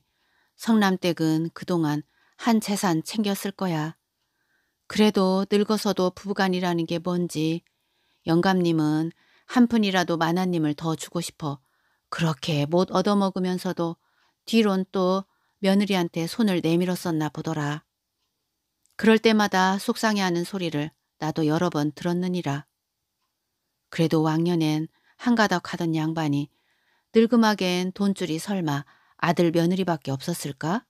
성남댁은 그동안 한 재산 챙겼을 거야. 그래도 늙어서도 부부간이라는 게 뭔지 영감님은 한 푼이라도 만화님을 더 주고 싶어 그렇게 못 얻어먹으면서도 뒤론 또 며느리한테 손을 내밀었었나 보더라. 그럴 때마다 속상해하는 소리를 나도 여러 번 들었느니라. 그래도 왕년엔 한가닥 하던 양반이 늙음하엔 돈줄이 설마 아들 며느리밖에 없었을까?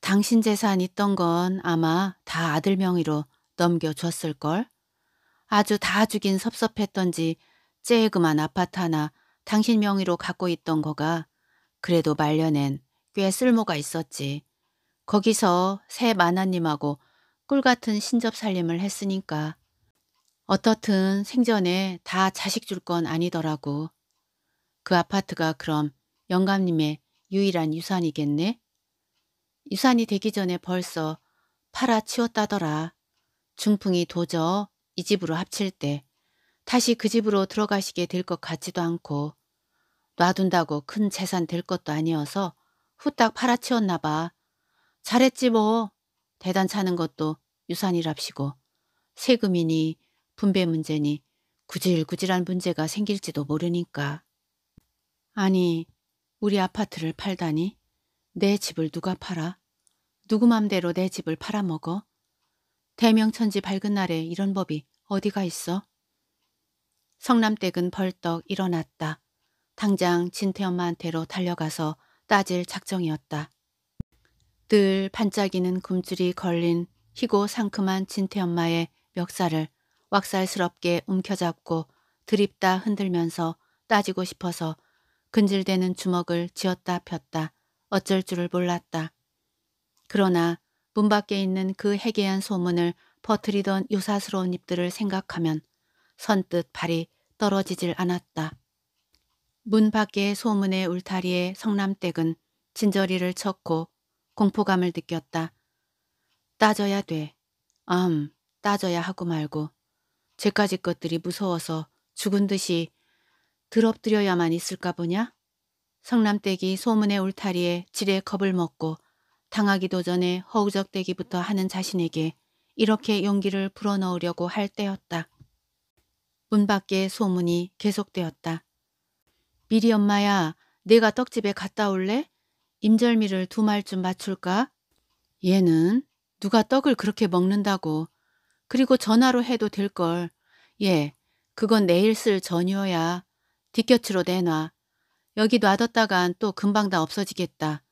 당신 재산 있던 건 아마 다 아들 명의로 넘겨줬을걸? 아주 다 죽인 섭섭했던지 쬐그만 아파트 하나 당신 명의로 갖고 있던 거가 그래도 말년엔 꽤 쓸모가 있었지. 거기서 새 마나님하고 꿀같은 신접 살림을 했으니까. 어떻든 생전에 다 자식 줄 건 아니더라고. 그 아파트가 그럼 영감님의 유일한 유산이겠네. 유산이 되기 전에 벌써 팔아치웠다더라. 중풍이 도저 이 집으로 합칠 때 다시 그 집으로 들어가시게 될 것 같지도 않고 놔둔다고 큰 재산 될 것도 아니어서 후딱 팔아치웠나 봐. 잘했지 뭐. 대단 차는 것도 유산이랍시고 세금이니 분배 문제니 구질구질한 문제가 생길지도 모르니까. 아니 우리 아파트를 팔다니? 내 집을 누가 팔아? 누구 맘대로 내 집을 팔아먹어? 대명천지 밝은 날에 이런 법이 어디가 있어? 성남댁은 벌떡 일어났다. 당장 진태 엄마한테로 달려가서 따질 작정이었다. 늘 반짝이는 굶주리 걸린 희고 상큼한 진태 엄마의 멱살을 왁살스럽게 움켜잡고 드립다 흔들면서 따지고 싶어서 근질대는 주먹을 쥐었다 폈다 어쩔 줄을 몰랐다. 그러나 문 밖에 있는 그 해괴한 소문을 퍼뜨리던 유사스러운 입들을 생각하면 선뜻 발이 떨어지질 않았다. 문 밖의 소문의 울타리에 성남댁은 진저리를 쳤고 공포감을 느꼈다. 따져야 돼. 암, 따져야 하고 말고. 죄까지 것들이 무서워서 죽은 듯이 드럽드려야만 있을까 보냐? 성남댁이 소문의 울타리에 지레 겁을 먹고 당하기도 전에 허우적대기부터 하는 자신에게 이렇게 용기를 불어넣으려고 할 때였다. 문 밖에 소문이 계속되었다. 미리 엄마야, 내가 떡집에 갔다 올래? 임절미를 두 말쯤 맞출까? 얘는 누가 떡을 그렇게 먹는다고. 그리고 전화로 해도 될걸. 예, 그건 내일 쓸 전이어야 뒷곁으로 내놔. 여기 놔뒀다간 또 금방 다 없어지겠다.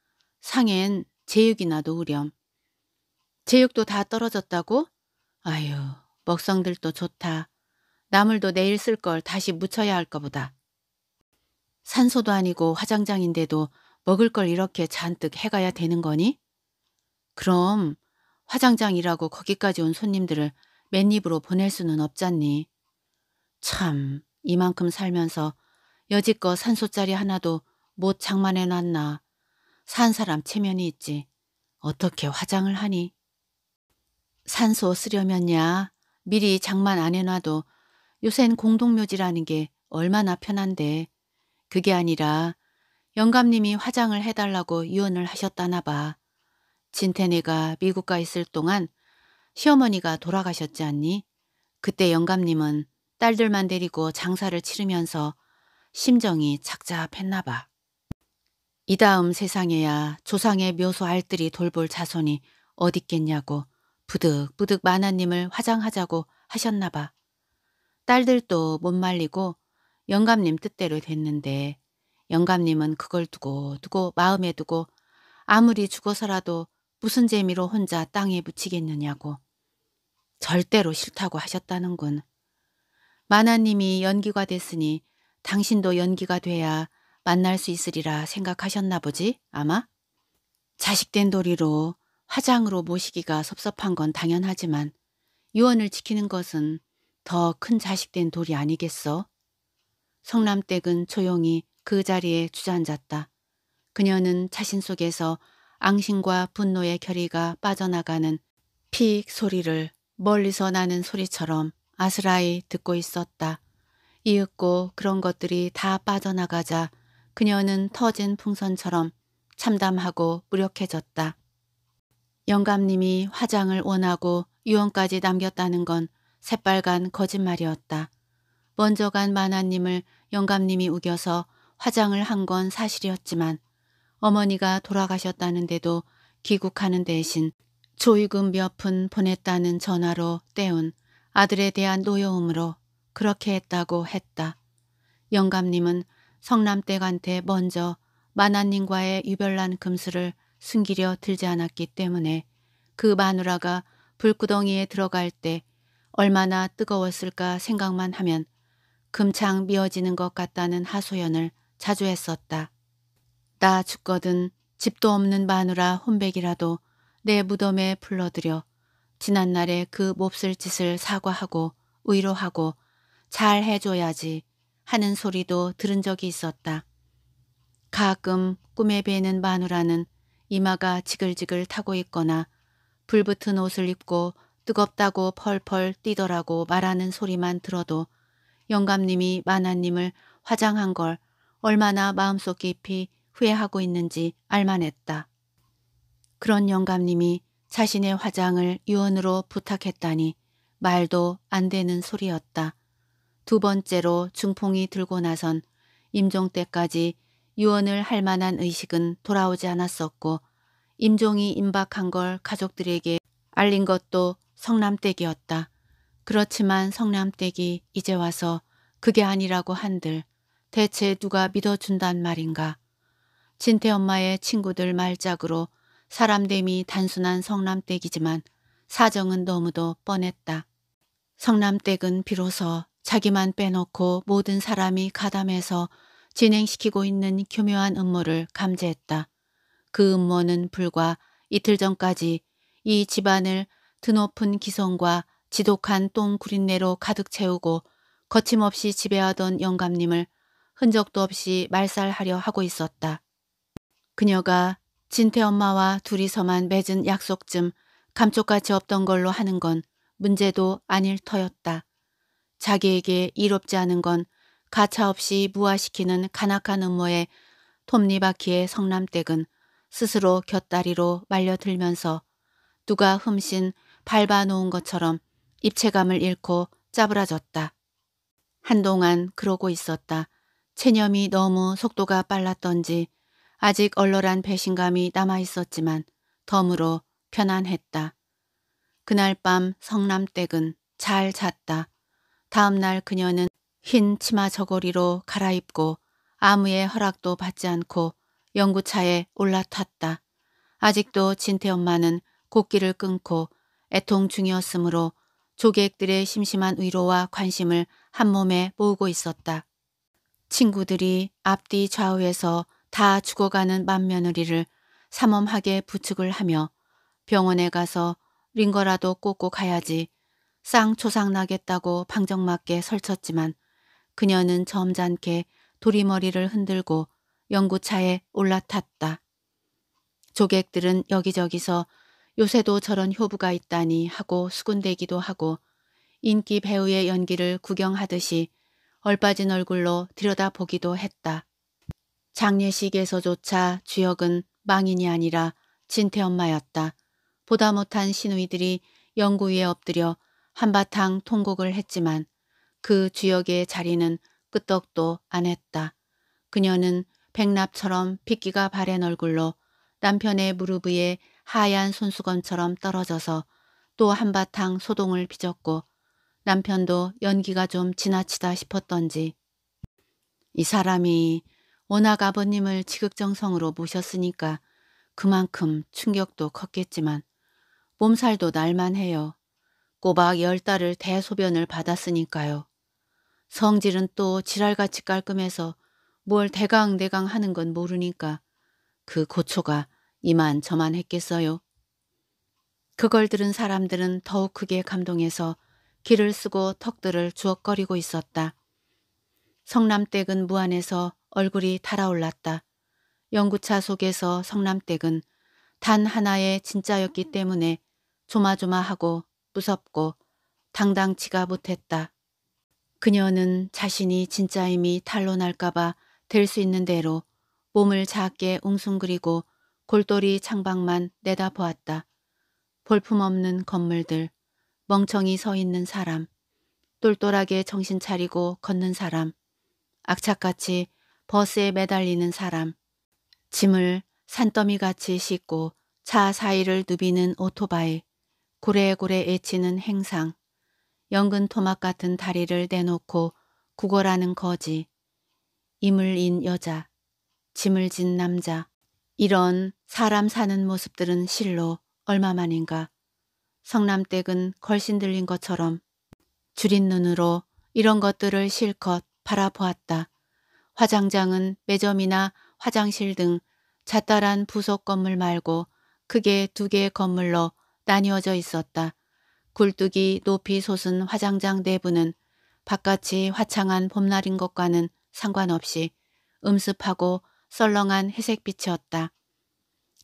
상엔 제육이나 놓으렴. 제육도 다 떨어졌다고? 아유, 먹성들도 좋다. 나물도 내일 쓸 걸 다시 묻혀야 할까 보다. 산소도 아니고 화장장인데도 먹을 걸 이렇게 잔뜩 해가야 되는 거니? 그럼 화장장이라고 거기까지 온 손님들을 맨입으로 보낼 수는 없잖니. 참 이만큼 살면서 여지껏 산소짜리 하나도 못 장만해놨나. 산 사람 체면이 있지. 어떻게 화장을 하니? 산소 쓰려면야 미리 장만 안 해놔도 요샌 공동묘지라는 게 얼마나 편한데 그게 아니라 영감님이 화장을 해달라고 유언을 하셨다나 봐. 진태네가 미국 가 있을 동안 시어머니가 돌아가셨지 않니? 그때 영감님은 딸들만 데리고 장사를 치르면서 심정이 착잡했나 봐. 이 다음 세상에야 조상의 묘소 알뜰이 돌볼 자손이 어딨겠냐고 부득부득 마나님을 화장하자고 하셨나 봐. 딸들도 못 말리고 영감님 뜻대로 됐는데 영감님은 그걸 두고 두고 마음에 두고 아무리 죽어서라도 무슨 재미로 혼자 땅에 묻히겠느냐고 절대로 싫다고 하셨다는군. 마나님이 연기가 됐으니 당신도 연기가 돼야 만날 수 있으리라 생각하셨나 보지 아마? 자식된 도리로 화장으로 모시기가 섭섭한 건 당연하지만 유언을 지키는 것은 더 큰 자식된 도리 아니겠어? 성남댁은 조용히 그 자리에 주저앉았다. 그녀는 자신 속에서 앙심과 분노의 결의가 빠져나가는 픽 소리를 멀리서 나는 소리처럼 아스라이 듣고 있었다. 이윽고 그런 것들이 다 빠져나가자 그녀는 터진 풍선처럼 참담하고 무력해졌다. 영감님이 화장을 원하고 유언까지 남겼다는 건 새빨간 거짓말이었다. 먼저 간 마나님을 영감님이 우겨서 화장을 한 건 사실이었지만 어머니가 돌아가셨다는데도 귀국하는 대신 조의금 몇 푼 보냈다는 전화로 때운 아들에 대한 노여움으로 그렇게 했다고 했다. 영감님은 성남댁한테 먼저 마나님과의 유별난 금수를 숨기려 들지 않았기 때문에 그 마누라가 불구덩이에 들어갈 때 얼마나 뜨거웠을까 생각만 하면 금창 미어지는 것 같다는 하소연을 자주 했었다. 나 죽거든 집도 없는 마누라 혼백이라도 내 무덤에 불러들여 지난날의 그 몹쓸 짓을 사과하고 위로하고 잘 해줘야지 하는 소리도 들은 적이 있었다. 가끔 꿈에 뵈는 마누라는 이마가 지글지글 타고 있거나 불붙은 옷을 입고 뜨겁다고 펄펄 뛰더라고 말하는 소리만 들어도 영감님이 마나님을 화장한 걸 얼마나 마음속 깊이 후회하고 있는지 알만했다. 그런 영감님이 자신의 화장을 유언으로 부탁했다니 말도 안 되는 소리였다. 두 번째로 중풍이 들고 나선 임종 때까지 유언을 할 만한 의식은 돌아오지 않았었고 임종이 임박한 걸 가족들에게 알린 것도 성남댁이었다. 그렇지만 성남댁이 이제 와서 그게 아니라고 한들 대체 누가 믿어준단 말인가. 진태 엄마의 친구들 말짝으로 사람됨이 단순한 성남댁이지만 사정은 너무도 뻔했다. 성남댁은 비로소 자기만 빼놓고 모든 사람이 가담해서 진행시키고 있는 교묘한 음모를 감지했다. 그 음모는 불과 이틀 전까지 이 집안을 드높은 기성과 지독한 똥구린내로 가득 채우고 거침없이 지배하던 영감님을 흔적도 없이 말살하려 하고 있었다. 그녀가 진태 엄마와 둘이서만 맺은 약속쯤 감쪽같이 없던 걸로 하는 건 문제도 아닐 터였다. 자기에게 이롭지 않은 건 가차없이 무화시키는 간악한 음모에 톱니바퀴의 성남댁은 스스로 곁다리로 말려들면서 누가 흠신 밟아놓은 것처럼 입체감을 잃고 짜부라졌다. 한동안 그러고 있었다. 체념이 너무 속도가 빨랐던지 아직 얼얼한 배신감이 남아있었지만 덤으로 편안했다. 그날 밤 성남댁은 잘 잤다. 다음날 그녀는 흰 치마 저고리로 갈아입고 아무의 허락도 받지 않고 영구차에 올라탔다. 아직도 진태 엄마는 곡기를 끊고 애통 중이었으므로 조객들의 심심한 위로와 관심을 한몸에 모으고 있었다. 친구들이 앞뒤 좌우에서 다 죽어가는 맏며느리를 삼엄하게 부축을 하며 병원에 가서 링거라도 꽂고 가야지 쌍초상 나겠다고 방정맞게 설쳤지만 그녀는 점잖게 도리머리를 흔들고 연구차에 올라탔다. 조객들은 여기저기서 요새도 저런 효부가 있다니 하고 수군대기도 하고 인기 배우의 연기를 구경하듯이 얼빠진 얼굴로 들여다보기도 했다. 장례식에서조차 주역은 망인이 아니라 진태엄마였다. 보다 못한 신우이들이연구 위에 엎드려 한바탕 통곡을 했지만 그 주역의 자리는 끄떡도 안 했다. 그녀는 백납처럼 핏기가 바랜 얼굴로 남편의 무릎 위에 하얀 손수건처럼 떨어져서 또 한바탕 소동을 빚었고 남편도 연기가 좀 지나치다 싶었던지 이 사람이 워낙 아버님을 지극정성으로 모셨으니까 그만큼 충격도 컸겠지만 몸살도 날만해요. 꼬박 열 달을 대소변을 받았으니까요. 성질은 또 지랄같이 깔끔해서 뭘 대강대강 하는 건 모르니까 그 고초가 이만 저만 했겠어요. 그걸 들은 사람들은 더욱 크게 감동해서 길을 쓰고 턱들을 주걱거리고 있었다. 성남댁은 무안에서 얼굴이 달아올랐다. 연구차 속에서 성남댁은 단 하나의 진짜였기 때문에 조마조마하고 무섭고 당당치가 못했다. 그녀는 자신이 진짜임이 탄로날까봐 될 수 있는 대로 몸을 작게 웅숭그리고 골똘히 창밖만 내다보았다. 볼품없는 건물들, 멍청이 서 있는 사람, 똘똘하게 정신 차리고 걷는 사람, 악착같이 버스에 매달리는 사람, 짐을 산더미같이 싣고 차 사이를 누비는 오토바이, 고래고래 애치는 행상, 연근 토막 같은 다리를 내놓고 구걸하는 거지, 이물인 여자, 짐을 진 남자, 이런 사람 사는 모습들은 실로 얼마만인가 성남댁은 걸신 들린 것처럼 줄인 눈으로 이런 것들을 실컷 바라보았다. 화장장은 매점이나 화장실 등잣달란 부속 건물 말고 크게 두 개의 건물로 나뉘어져 있었다. 굴뚝이 높이 솟은 화장장 내부는 바깥이 화창한 봄날인 것과는 상관없이 음습하고 썰렁한 회색빛이었다.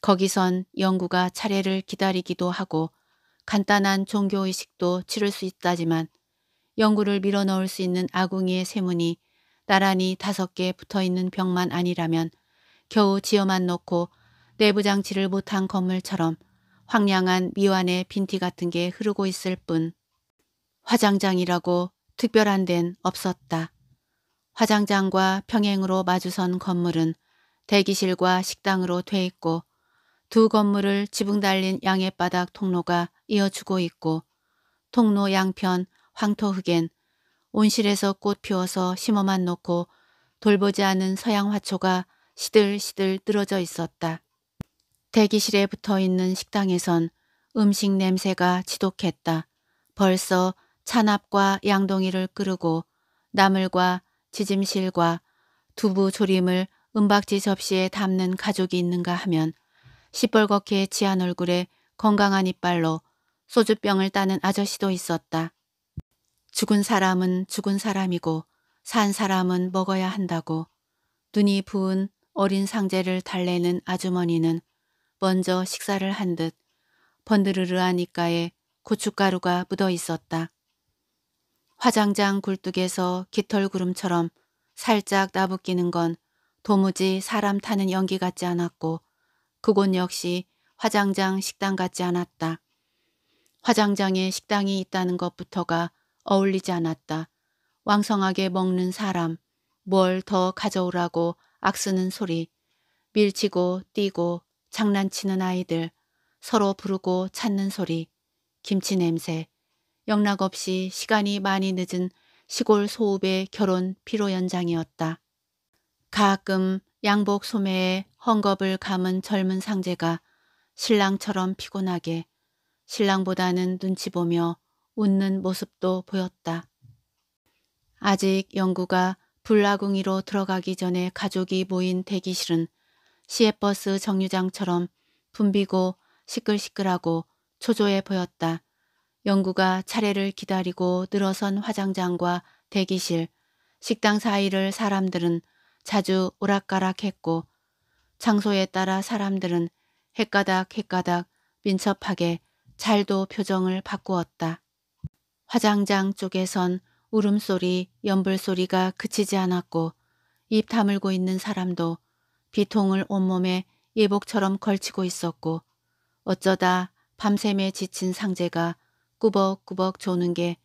거기선 영구가 차례를 기다리기도 하고 간단한 종교의식도 치를 수 있다지만 영구를 밀어넣을 수 있는 아궁이의 세문이 나란히 다섯 개 붙어있는 벽만 아니라면 겨우 지어만 놓고 내부장치를 못한 건물처럼 황량한 미완의 빈티 같은 게 흐르고 있을 뿐 화장장이라고 특별한 데는 없었다. 화장장과 평행으로 마주선 건물은 대기실과 식당으로 돼 있고 두 건물을 지붕 달린 양의바닥 통로가 이어주고 있고 통로 양편 황토 흙엔 온실에서 꽃 피워서 심어만 놓고 돌보지 않은 서양 화초가 시들시들 늘어져 있었다. 대기실에 붙어 있는 식당에선 음식 냄새가 지독했다. 벌써 찬압과 양동이를 끓이고 나물과 지짐실과 두부 조림을 은박지 접시에 담는 가족이 있는가 하면 시뻘겋게 지한 얼굴에 건강한 이빨로 소주병을 따는 아저씨도 있었다. 죽은 사람은 죽은 사람이고 산 사람은 먹어야 한다고 눈이 부은 어린 상제를 달래는 아주머니는 먼저 식사를 한 듯번드르르하니까에 고춧가루가 묻어 있었다. 화장장 굴뚝에서 깃털구름처럼 살짝 나부끼는 건 도무지 사람 타는 연기 같지 않았고 그곳 역시 화장장 식당 같지 않았다. 화장장에 식당이 있다는 것부터가 어울리지 않았다. 왕성하게 먹는 사람, 뭘 더 가져오라고 악쓰는 소리, 밀치고 뛰고 장난치는 아이들, 서로 부르고 찾는 소리, 김치 냄새, 영락 없이 시간이 많이 늦은 시골 소읍의 결혼 피로 연장이었다. 가끔 양복 소매에 헝겊을 감은 젊은 상제가 신랑처럼 피곤하게 신랑보다는 눈치 보며 웃는 모습도 보였다. 아직 영구가 불나궁이로 들어가기 전에 가족이 모인 대기실은 시외버스 정류장처럼 붐비고 시끌시끌하고 초조해 보였다. 영구가 차례를 기다리고 늘어선 화장장과 대기실, 식당 사이를 사람들은 자주 오락가락했고 장소에 따라 사람들은 헷가닥 헷가닥 민첩하게 잘도 표정을 바꾸었다. 화장장 쪽에선 울음소리, 연불소리가 그치지 않았고 입 다물고 있는 사람도 비통을 온몸에 예복처럼 걸치고 있었고 어쩌다 밤샘에 지친 상제가 꾸벅꾸벅 조는 게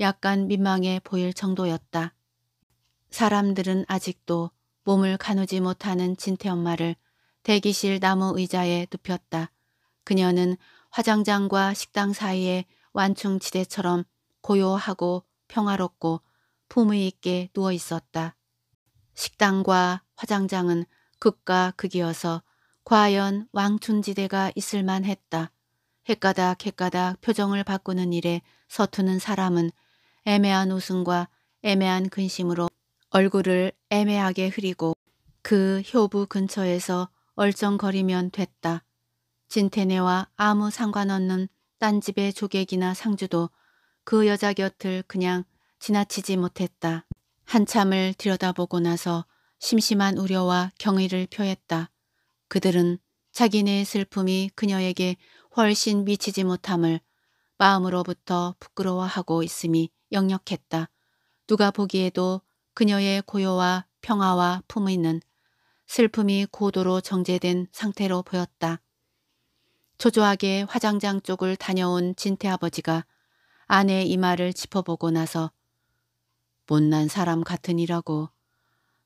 약간 민망해 보일 정도였다. 사람들은 아직도 몸을 가누지 못하는 진태 엄마를 대기실 나무 의자에 눕혔다. 그녀는 화장장과 식당 사이의 완충지대처럼 고요하고 평화롭고 품위 있게 누워 있었다. 식당과 화장장은 극과 극이어서 과연 왕춘지대가 있을만 했다. 헷가닥 헷가닥 표정을 바꾸는 일에 서투는 사람은 애매한 웃음과 애매한 근심으로 얼굴을 애매하게 흐리고 그 효부 근처에서 얼쩡거리면 됐다. 진태네와 아무 상관없는 딴 집의 조객이나 상주도 그 여자 곁을 그냥 지나치지 못했다. 한참을 들여다보고 나서 심심한 우려와 경의를 표했다. 그들은 자기네의 슬픔이 그녀에게 훨씬 미치지 못함을 마음으로부터 부끄러워하고 있음이 역력했다. 누가 보기에도 그녀의 고요와 평화와 품있는 슬픔이 고도로 정제된 상태로 보였다. 초조하게 화장장 쪽을 다녀온 진태 아버지가 아내의 이 말을 짚어보고 나서 못난 사람 같으니라고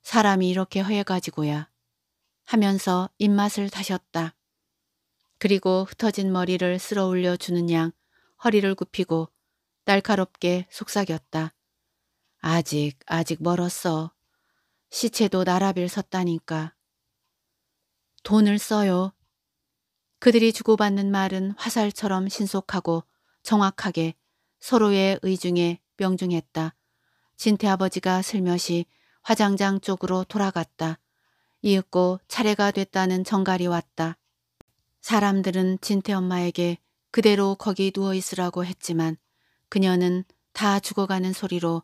사람이 이렇게 허해가지고야 하면서 입맛을 다셨다. 그리고 흩어진 머리를 쓸어 올려 주는 양 허리를 굽히고 날카롭게 속삭였다. 아직 아직 멀었어. 시체도 나라빌 섰다니까. 돈을 써요. 그들이 주고받는 말은 화살처럼 신속하고 정확하게 서로의 의중에 명중했다. 진태 아버지가 슬며시 화장장 쪽으로 돌아갔다. 이윽고 차례가 됐다는 정갈이 왔다. 사람들은 진태 엄마에게 그대로 거기 누워 있으라고 했지만 그녀는 다 죽어가는 소리로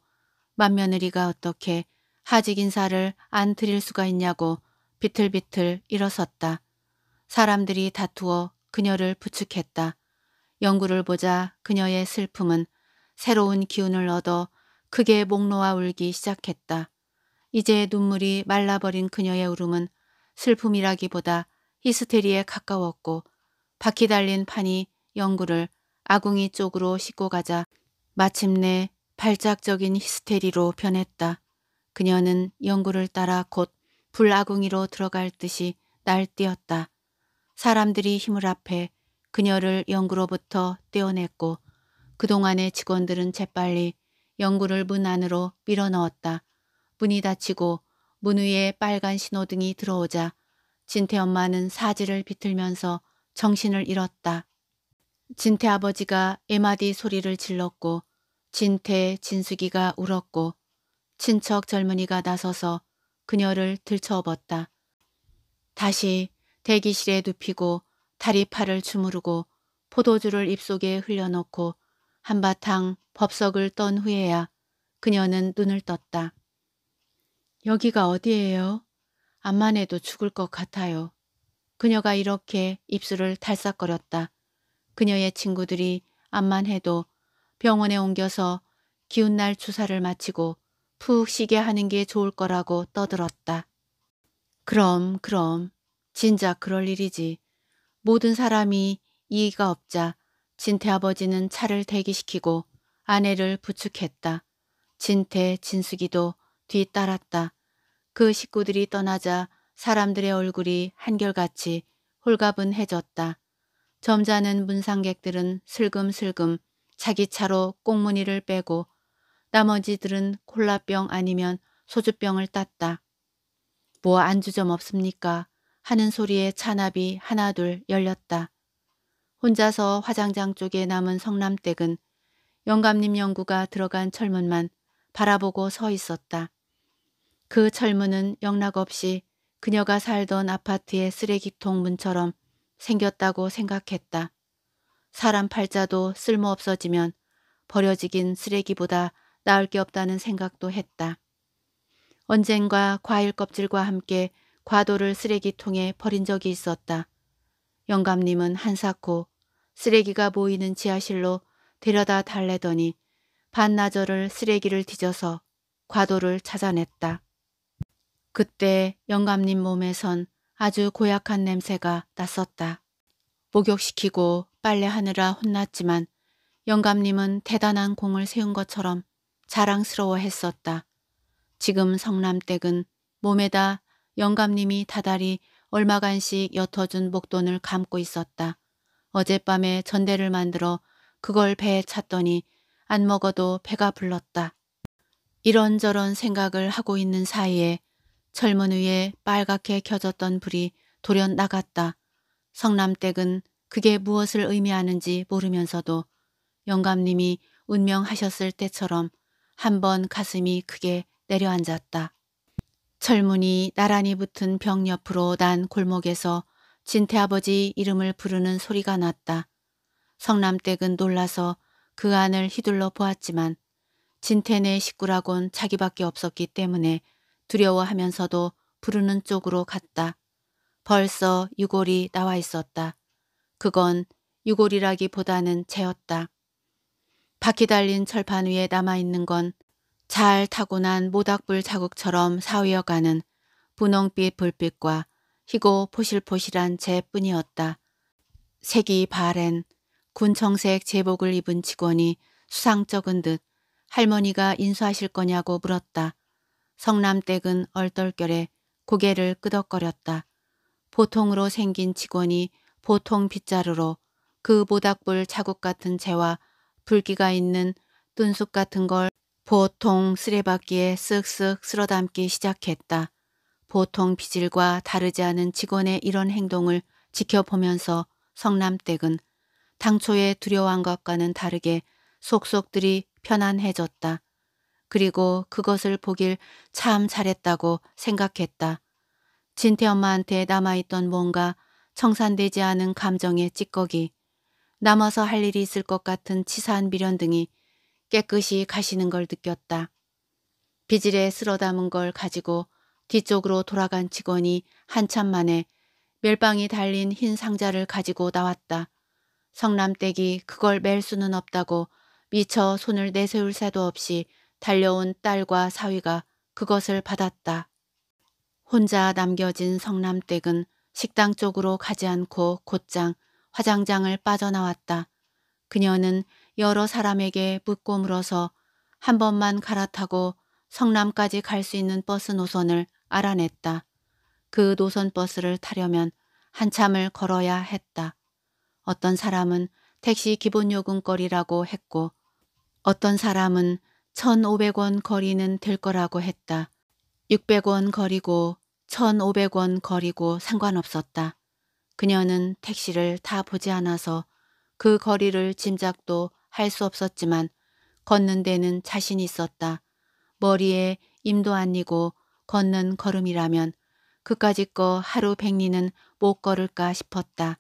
맏며느리가 어떻게 하직 인사를 안 드릴 수가 있냐고 비틀비틀 일어섰다. 사람들이 다투어 그녀를 부축했다. 연구를 보자 그녀의 슬픔은 새로운 기운을 얻어 크게 목놓아 울기 시작했다. 이제 눈물이 말라버린 그녀의 울음은 슬픔이라기보다 히스테리에 가까웠고 바퀴 달린 판이 연구를 아궁이 쪽으로 싣고 가자 마침내 발작적인 히스테리로 변했다. 그녀는 연구를 따라 곧 불아궁이로 들어갈 듯이 날뛰었다. 사람들이 힘을 합해 그녀를 연구로부터 떼어냈고 그동안의 직원들은 재빨리 연구를문 안으로 밀어넣었다. 문이 닫히고 문 위에 빨간 신호등이 들어오자 진태 엄마는 사지를 비틀면서 정신을 잃었다. 진태 아버지가 에마디 소리를 질렀고 진태, 진숙이가 울었고 친척 젊은이가 나서서 그녀를 들쳐업었다. 다시 대기실에 눕히고 다리 팔을 주무르고 포도주를 입속에 흘려놓고 한바탕 법석을 떤 후에야 그녀는 눈을 떴다. 여기가 어디예요? 안만 해도 죽을 것 같아요. 그녀가 이렇게 입술을 달싹거렸다. 그녀의 친구들이 안만 해도 병원에 옮겨서 기운날 주사를 마치고 푹 쉬게 하는 게 좋을 거라고 떠들었다. 그럼 그럼 진작 그럴 일이지. 모든 사람이 이의가 없자 진태 아버지는 차를 대기시키고 아내를 부축했다. 진태, 진숙이도 뒤따랐다. 그 식구들이 떠나자 사람들의 얼굴이 한결같이 홀가분해졌다. 점잖은 문상객들은 슬금슬금 자기 차로 꽁무니를 빼고 나머지들은 콜라병 아니면 소주병을 땄다. 뭐 안주 점 없습니까? 하는 소리에 차납이 하나둘 열렸다. 혼자서 화장장 쪽에 남은 성남댁은 영감님 연구가 들어간 철문만 바라보고 서 있었다. 그 철문은 영락없이 그녀가 살던 아파트의 쓰레기통 문처럼 생겼다고 생각했다. 사람 팔자도 쓸모없어지면 버려지긴 쓰레기보다 나을 게 없다는 생각도 했다. 언젠가 과일 껍질과 함께 과도를 쓰레기통에 버린 적이 있었다. 영감님은 한사코 쓰레기가 보이는 지하실로 데려다 달래더니 반나절을 쓰레기를 뒤져서 과도를 찾아냈다. 그때 영감님 몸에선 아주 고약한 냄새가 났었다. 목욕시키고 빨래하느라 혼났지만 영감님은 대단한 공을 세운 것처럼 자랑스러워 했었다. 지금 성남댁은 몸에다 영감님이 다달이 얼마간씩 옅어준 목돈을 감고 있었다. 어젯밤에 전대를 만들어 그걸 배에 찼더니 안 먹어도 배가 불렀다. 이런저런 생각을 하고 있는 사이에 철문 위에 빨갛게 켜졌던 불이 돌연 나갔다. 성남댁은 그게 무엇을 의미하는지 모르면서도 영감님이 운명하셨을 때처럼 한 번 가슴이 크게 내려앉았다. 철문이 나란히 붙은 벽 옆으로 난 골목에서 진태아버지 이름을 부르는 소리가 났다. 성남댁은 놀라서 그 안을 휘둘러 보았지만 진태네 식구라곤 자기밖에 없었기 때문에 두려워하면서도 부르는 쪽으로 갔다. 벌써 유골이 나와 있었다. 그건 유골이라기보다는 재였다. 바퀴 달린 철판 위에 남아있는 건 잘 타고난 모닥불 자국처럼 사위어가는 분홍빛 불빛과 희고 포실포실한 재뿐이었다. 색이 바랜 군청색 제복을 입은 직원이 수상쩍은 듯 할머니가 인수하실 거냐고 물었다. 성남댁은 얼떨결에 고개를 끄덕거렸다. 보통으로 생긴 직원이 보통 빗자루로 그 모닥불 자국 같은 재와 불기가 있는 뚠숙 같은 걸 보통 쓰레받기에 쓱쓱 쓸어담기 시작했다. 보통 비질과 다르지 않은 직원의 이런 행동을 지켜보면서 성남댁은 당초에 두려워한 것과는 다르게 속속들이 편안해졌다. 그리고 그것을 보길 참 잘했다고 생각했다. 진태 엄마한테 남아있던 뭔가 청산되지 않은 감정의 찌꺼기, 남아서 할 일이 있을 것 같은 치사한 미련 등이 깨끗이 가시는 걸 느꼈다. 비질에 쓸어 담은 걸 가지고 뒤쪽으로 돌아간 직원이 한참 만에 멸방이 달린 흰 상자를 가지고 나왔다. 성남댁이 그걸 맬 수는 없다고 미처 손을 내세울 새도 없이 달려온 딸과 사위가 그것을 받았다. 혼자 남겨진 성남댁은 식당 쪽으로 가지 않고 곧장 화장장을 빠져나왔다. 그녀는 여러 사람에게 묻고 물어서 한 번만 갈아타고 성남까지 갈 수 있는 버스 노선을 알아냈다. 그 노선 버스를 타려면 한참을 걸어야 했다. 어떤 사람은 택시 기본요금거리라고 했고 어떤 사람은 1,500원 거리는 될 거라고 했다. 600원 거리고 1,500원 거리고 상관없었다. 그녀는 택시를 다 보지 않아서 그 거리를 짐작도 할 수 없었지만 걷는 데는 자신 있었다. 머리에 임도 아니고 걷는 걸음이라면 그까짓 거 하루 백리는 못 걸을까 싶었다.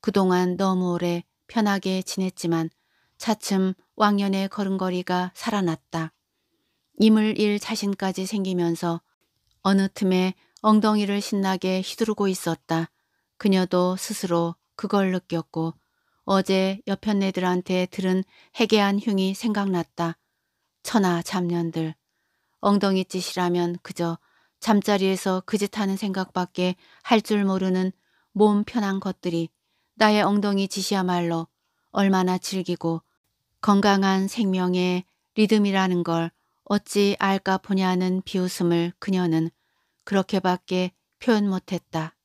그동안 너무 오래 편하게 지냈지만 차츰 왕년의 걸음걸이가 살아났다. 임을 일 자신까지 생기면서 어느 틈에 엉덩이를 신나게 휘두르고 있었다. 그녀도 스스로 그걸 느꼈고 어제 옆편 네들한테 들은 해괴한 흉이 생각났다. 천하 잡년들. 엉덩이 짓이라면 그저 잠자리에서 그 짓하는 생각밖에 할 줄 모르는 몸 편한 것들이 나의 엉덩이 짓이야말로 얼마나 즐기고 건강한 생명의 리듬이라는 걸 어찌 알까 보냐는 비웃음을 그녀는 그렇게밖에 표현 못했다.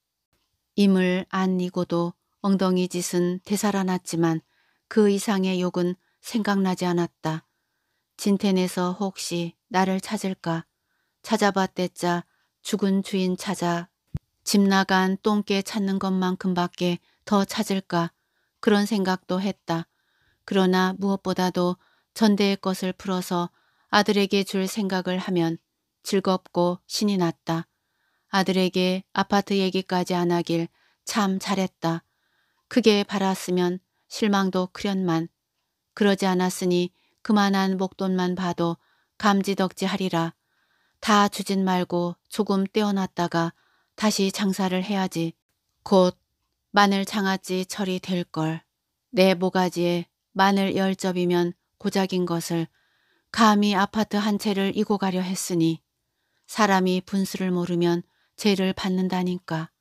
임을 안니고도 엉덩이 짓은 되살아났지만 그 이상의 욕은 생각나지 않았다. 진텐에서 혹시 나를 찾을까? 찾아봤댔자 죽은 주인 찾아 집 나간 똥개 찾는 것만큼밖에 더 찾을까 그런 생각도 했다. 그러나 무엇보다도 전대의 것을 풀어서 아들에게 줄 생각을 하면 즐겁고 신이 났다. 아들에게 아파트 얘기까지 안 하길 참 잘했다. 크게 바랐으면 실망도 크련만 그러지 않았으니 그만한 목돈만 봐도 감지덕지하리라. 다 주진 말고 조금 떼어놨다가 다시 장사를 해야지. 곧 마늘 장아찌 철이 될 걸. 내 모가지에 마늘 열 접이면 고작인 것을 감히 아파트 한 채를 이고 가려 했으니 사람이 분수를 모르면 죄를 받는다니까.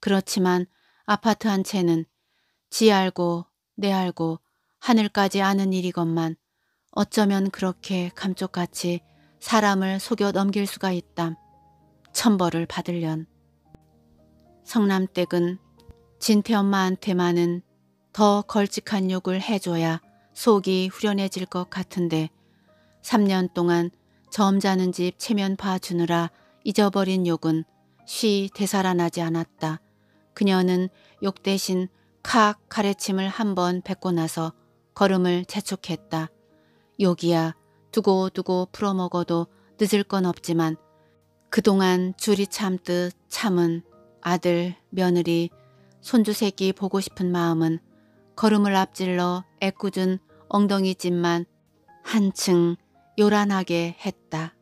그렇지만 아파트 한 채는 지 알고 내 알고 하늘까지 아는 일이건만 어쩌면 그렇게 감쪽같이 사람을 속여 넘길 수가 있담. 천벌을 받을련. 성남댁은 진태 엄마한테만은 더걸찍한 욕을 해줘야 속이 후련해질 것 같은데 3년 동안 점자는 집 체면 봐주느라 잊어버린 욕은 쉬 되살아나지 않았다. 그녀는 욕 대신 칵 가래침을 한 번 뱉고 나서 걸음을 재촉했다. 욕이야 두고두고 풀어먹어도 늦을 건 없지만 그동안 줄이 참듯 참은 아들, 며느리, 손주새끼 보고 싶은 마음은 걸음을 앞질러 애꿎은 엉덩이집만 한층 요란하게 했다.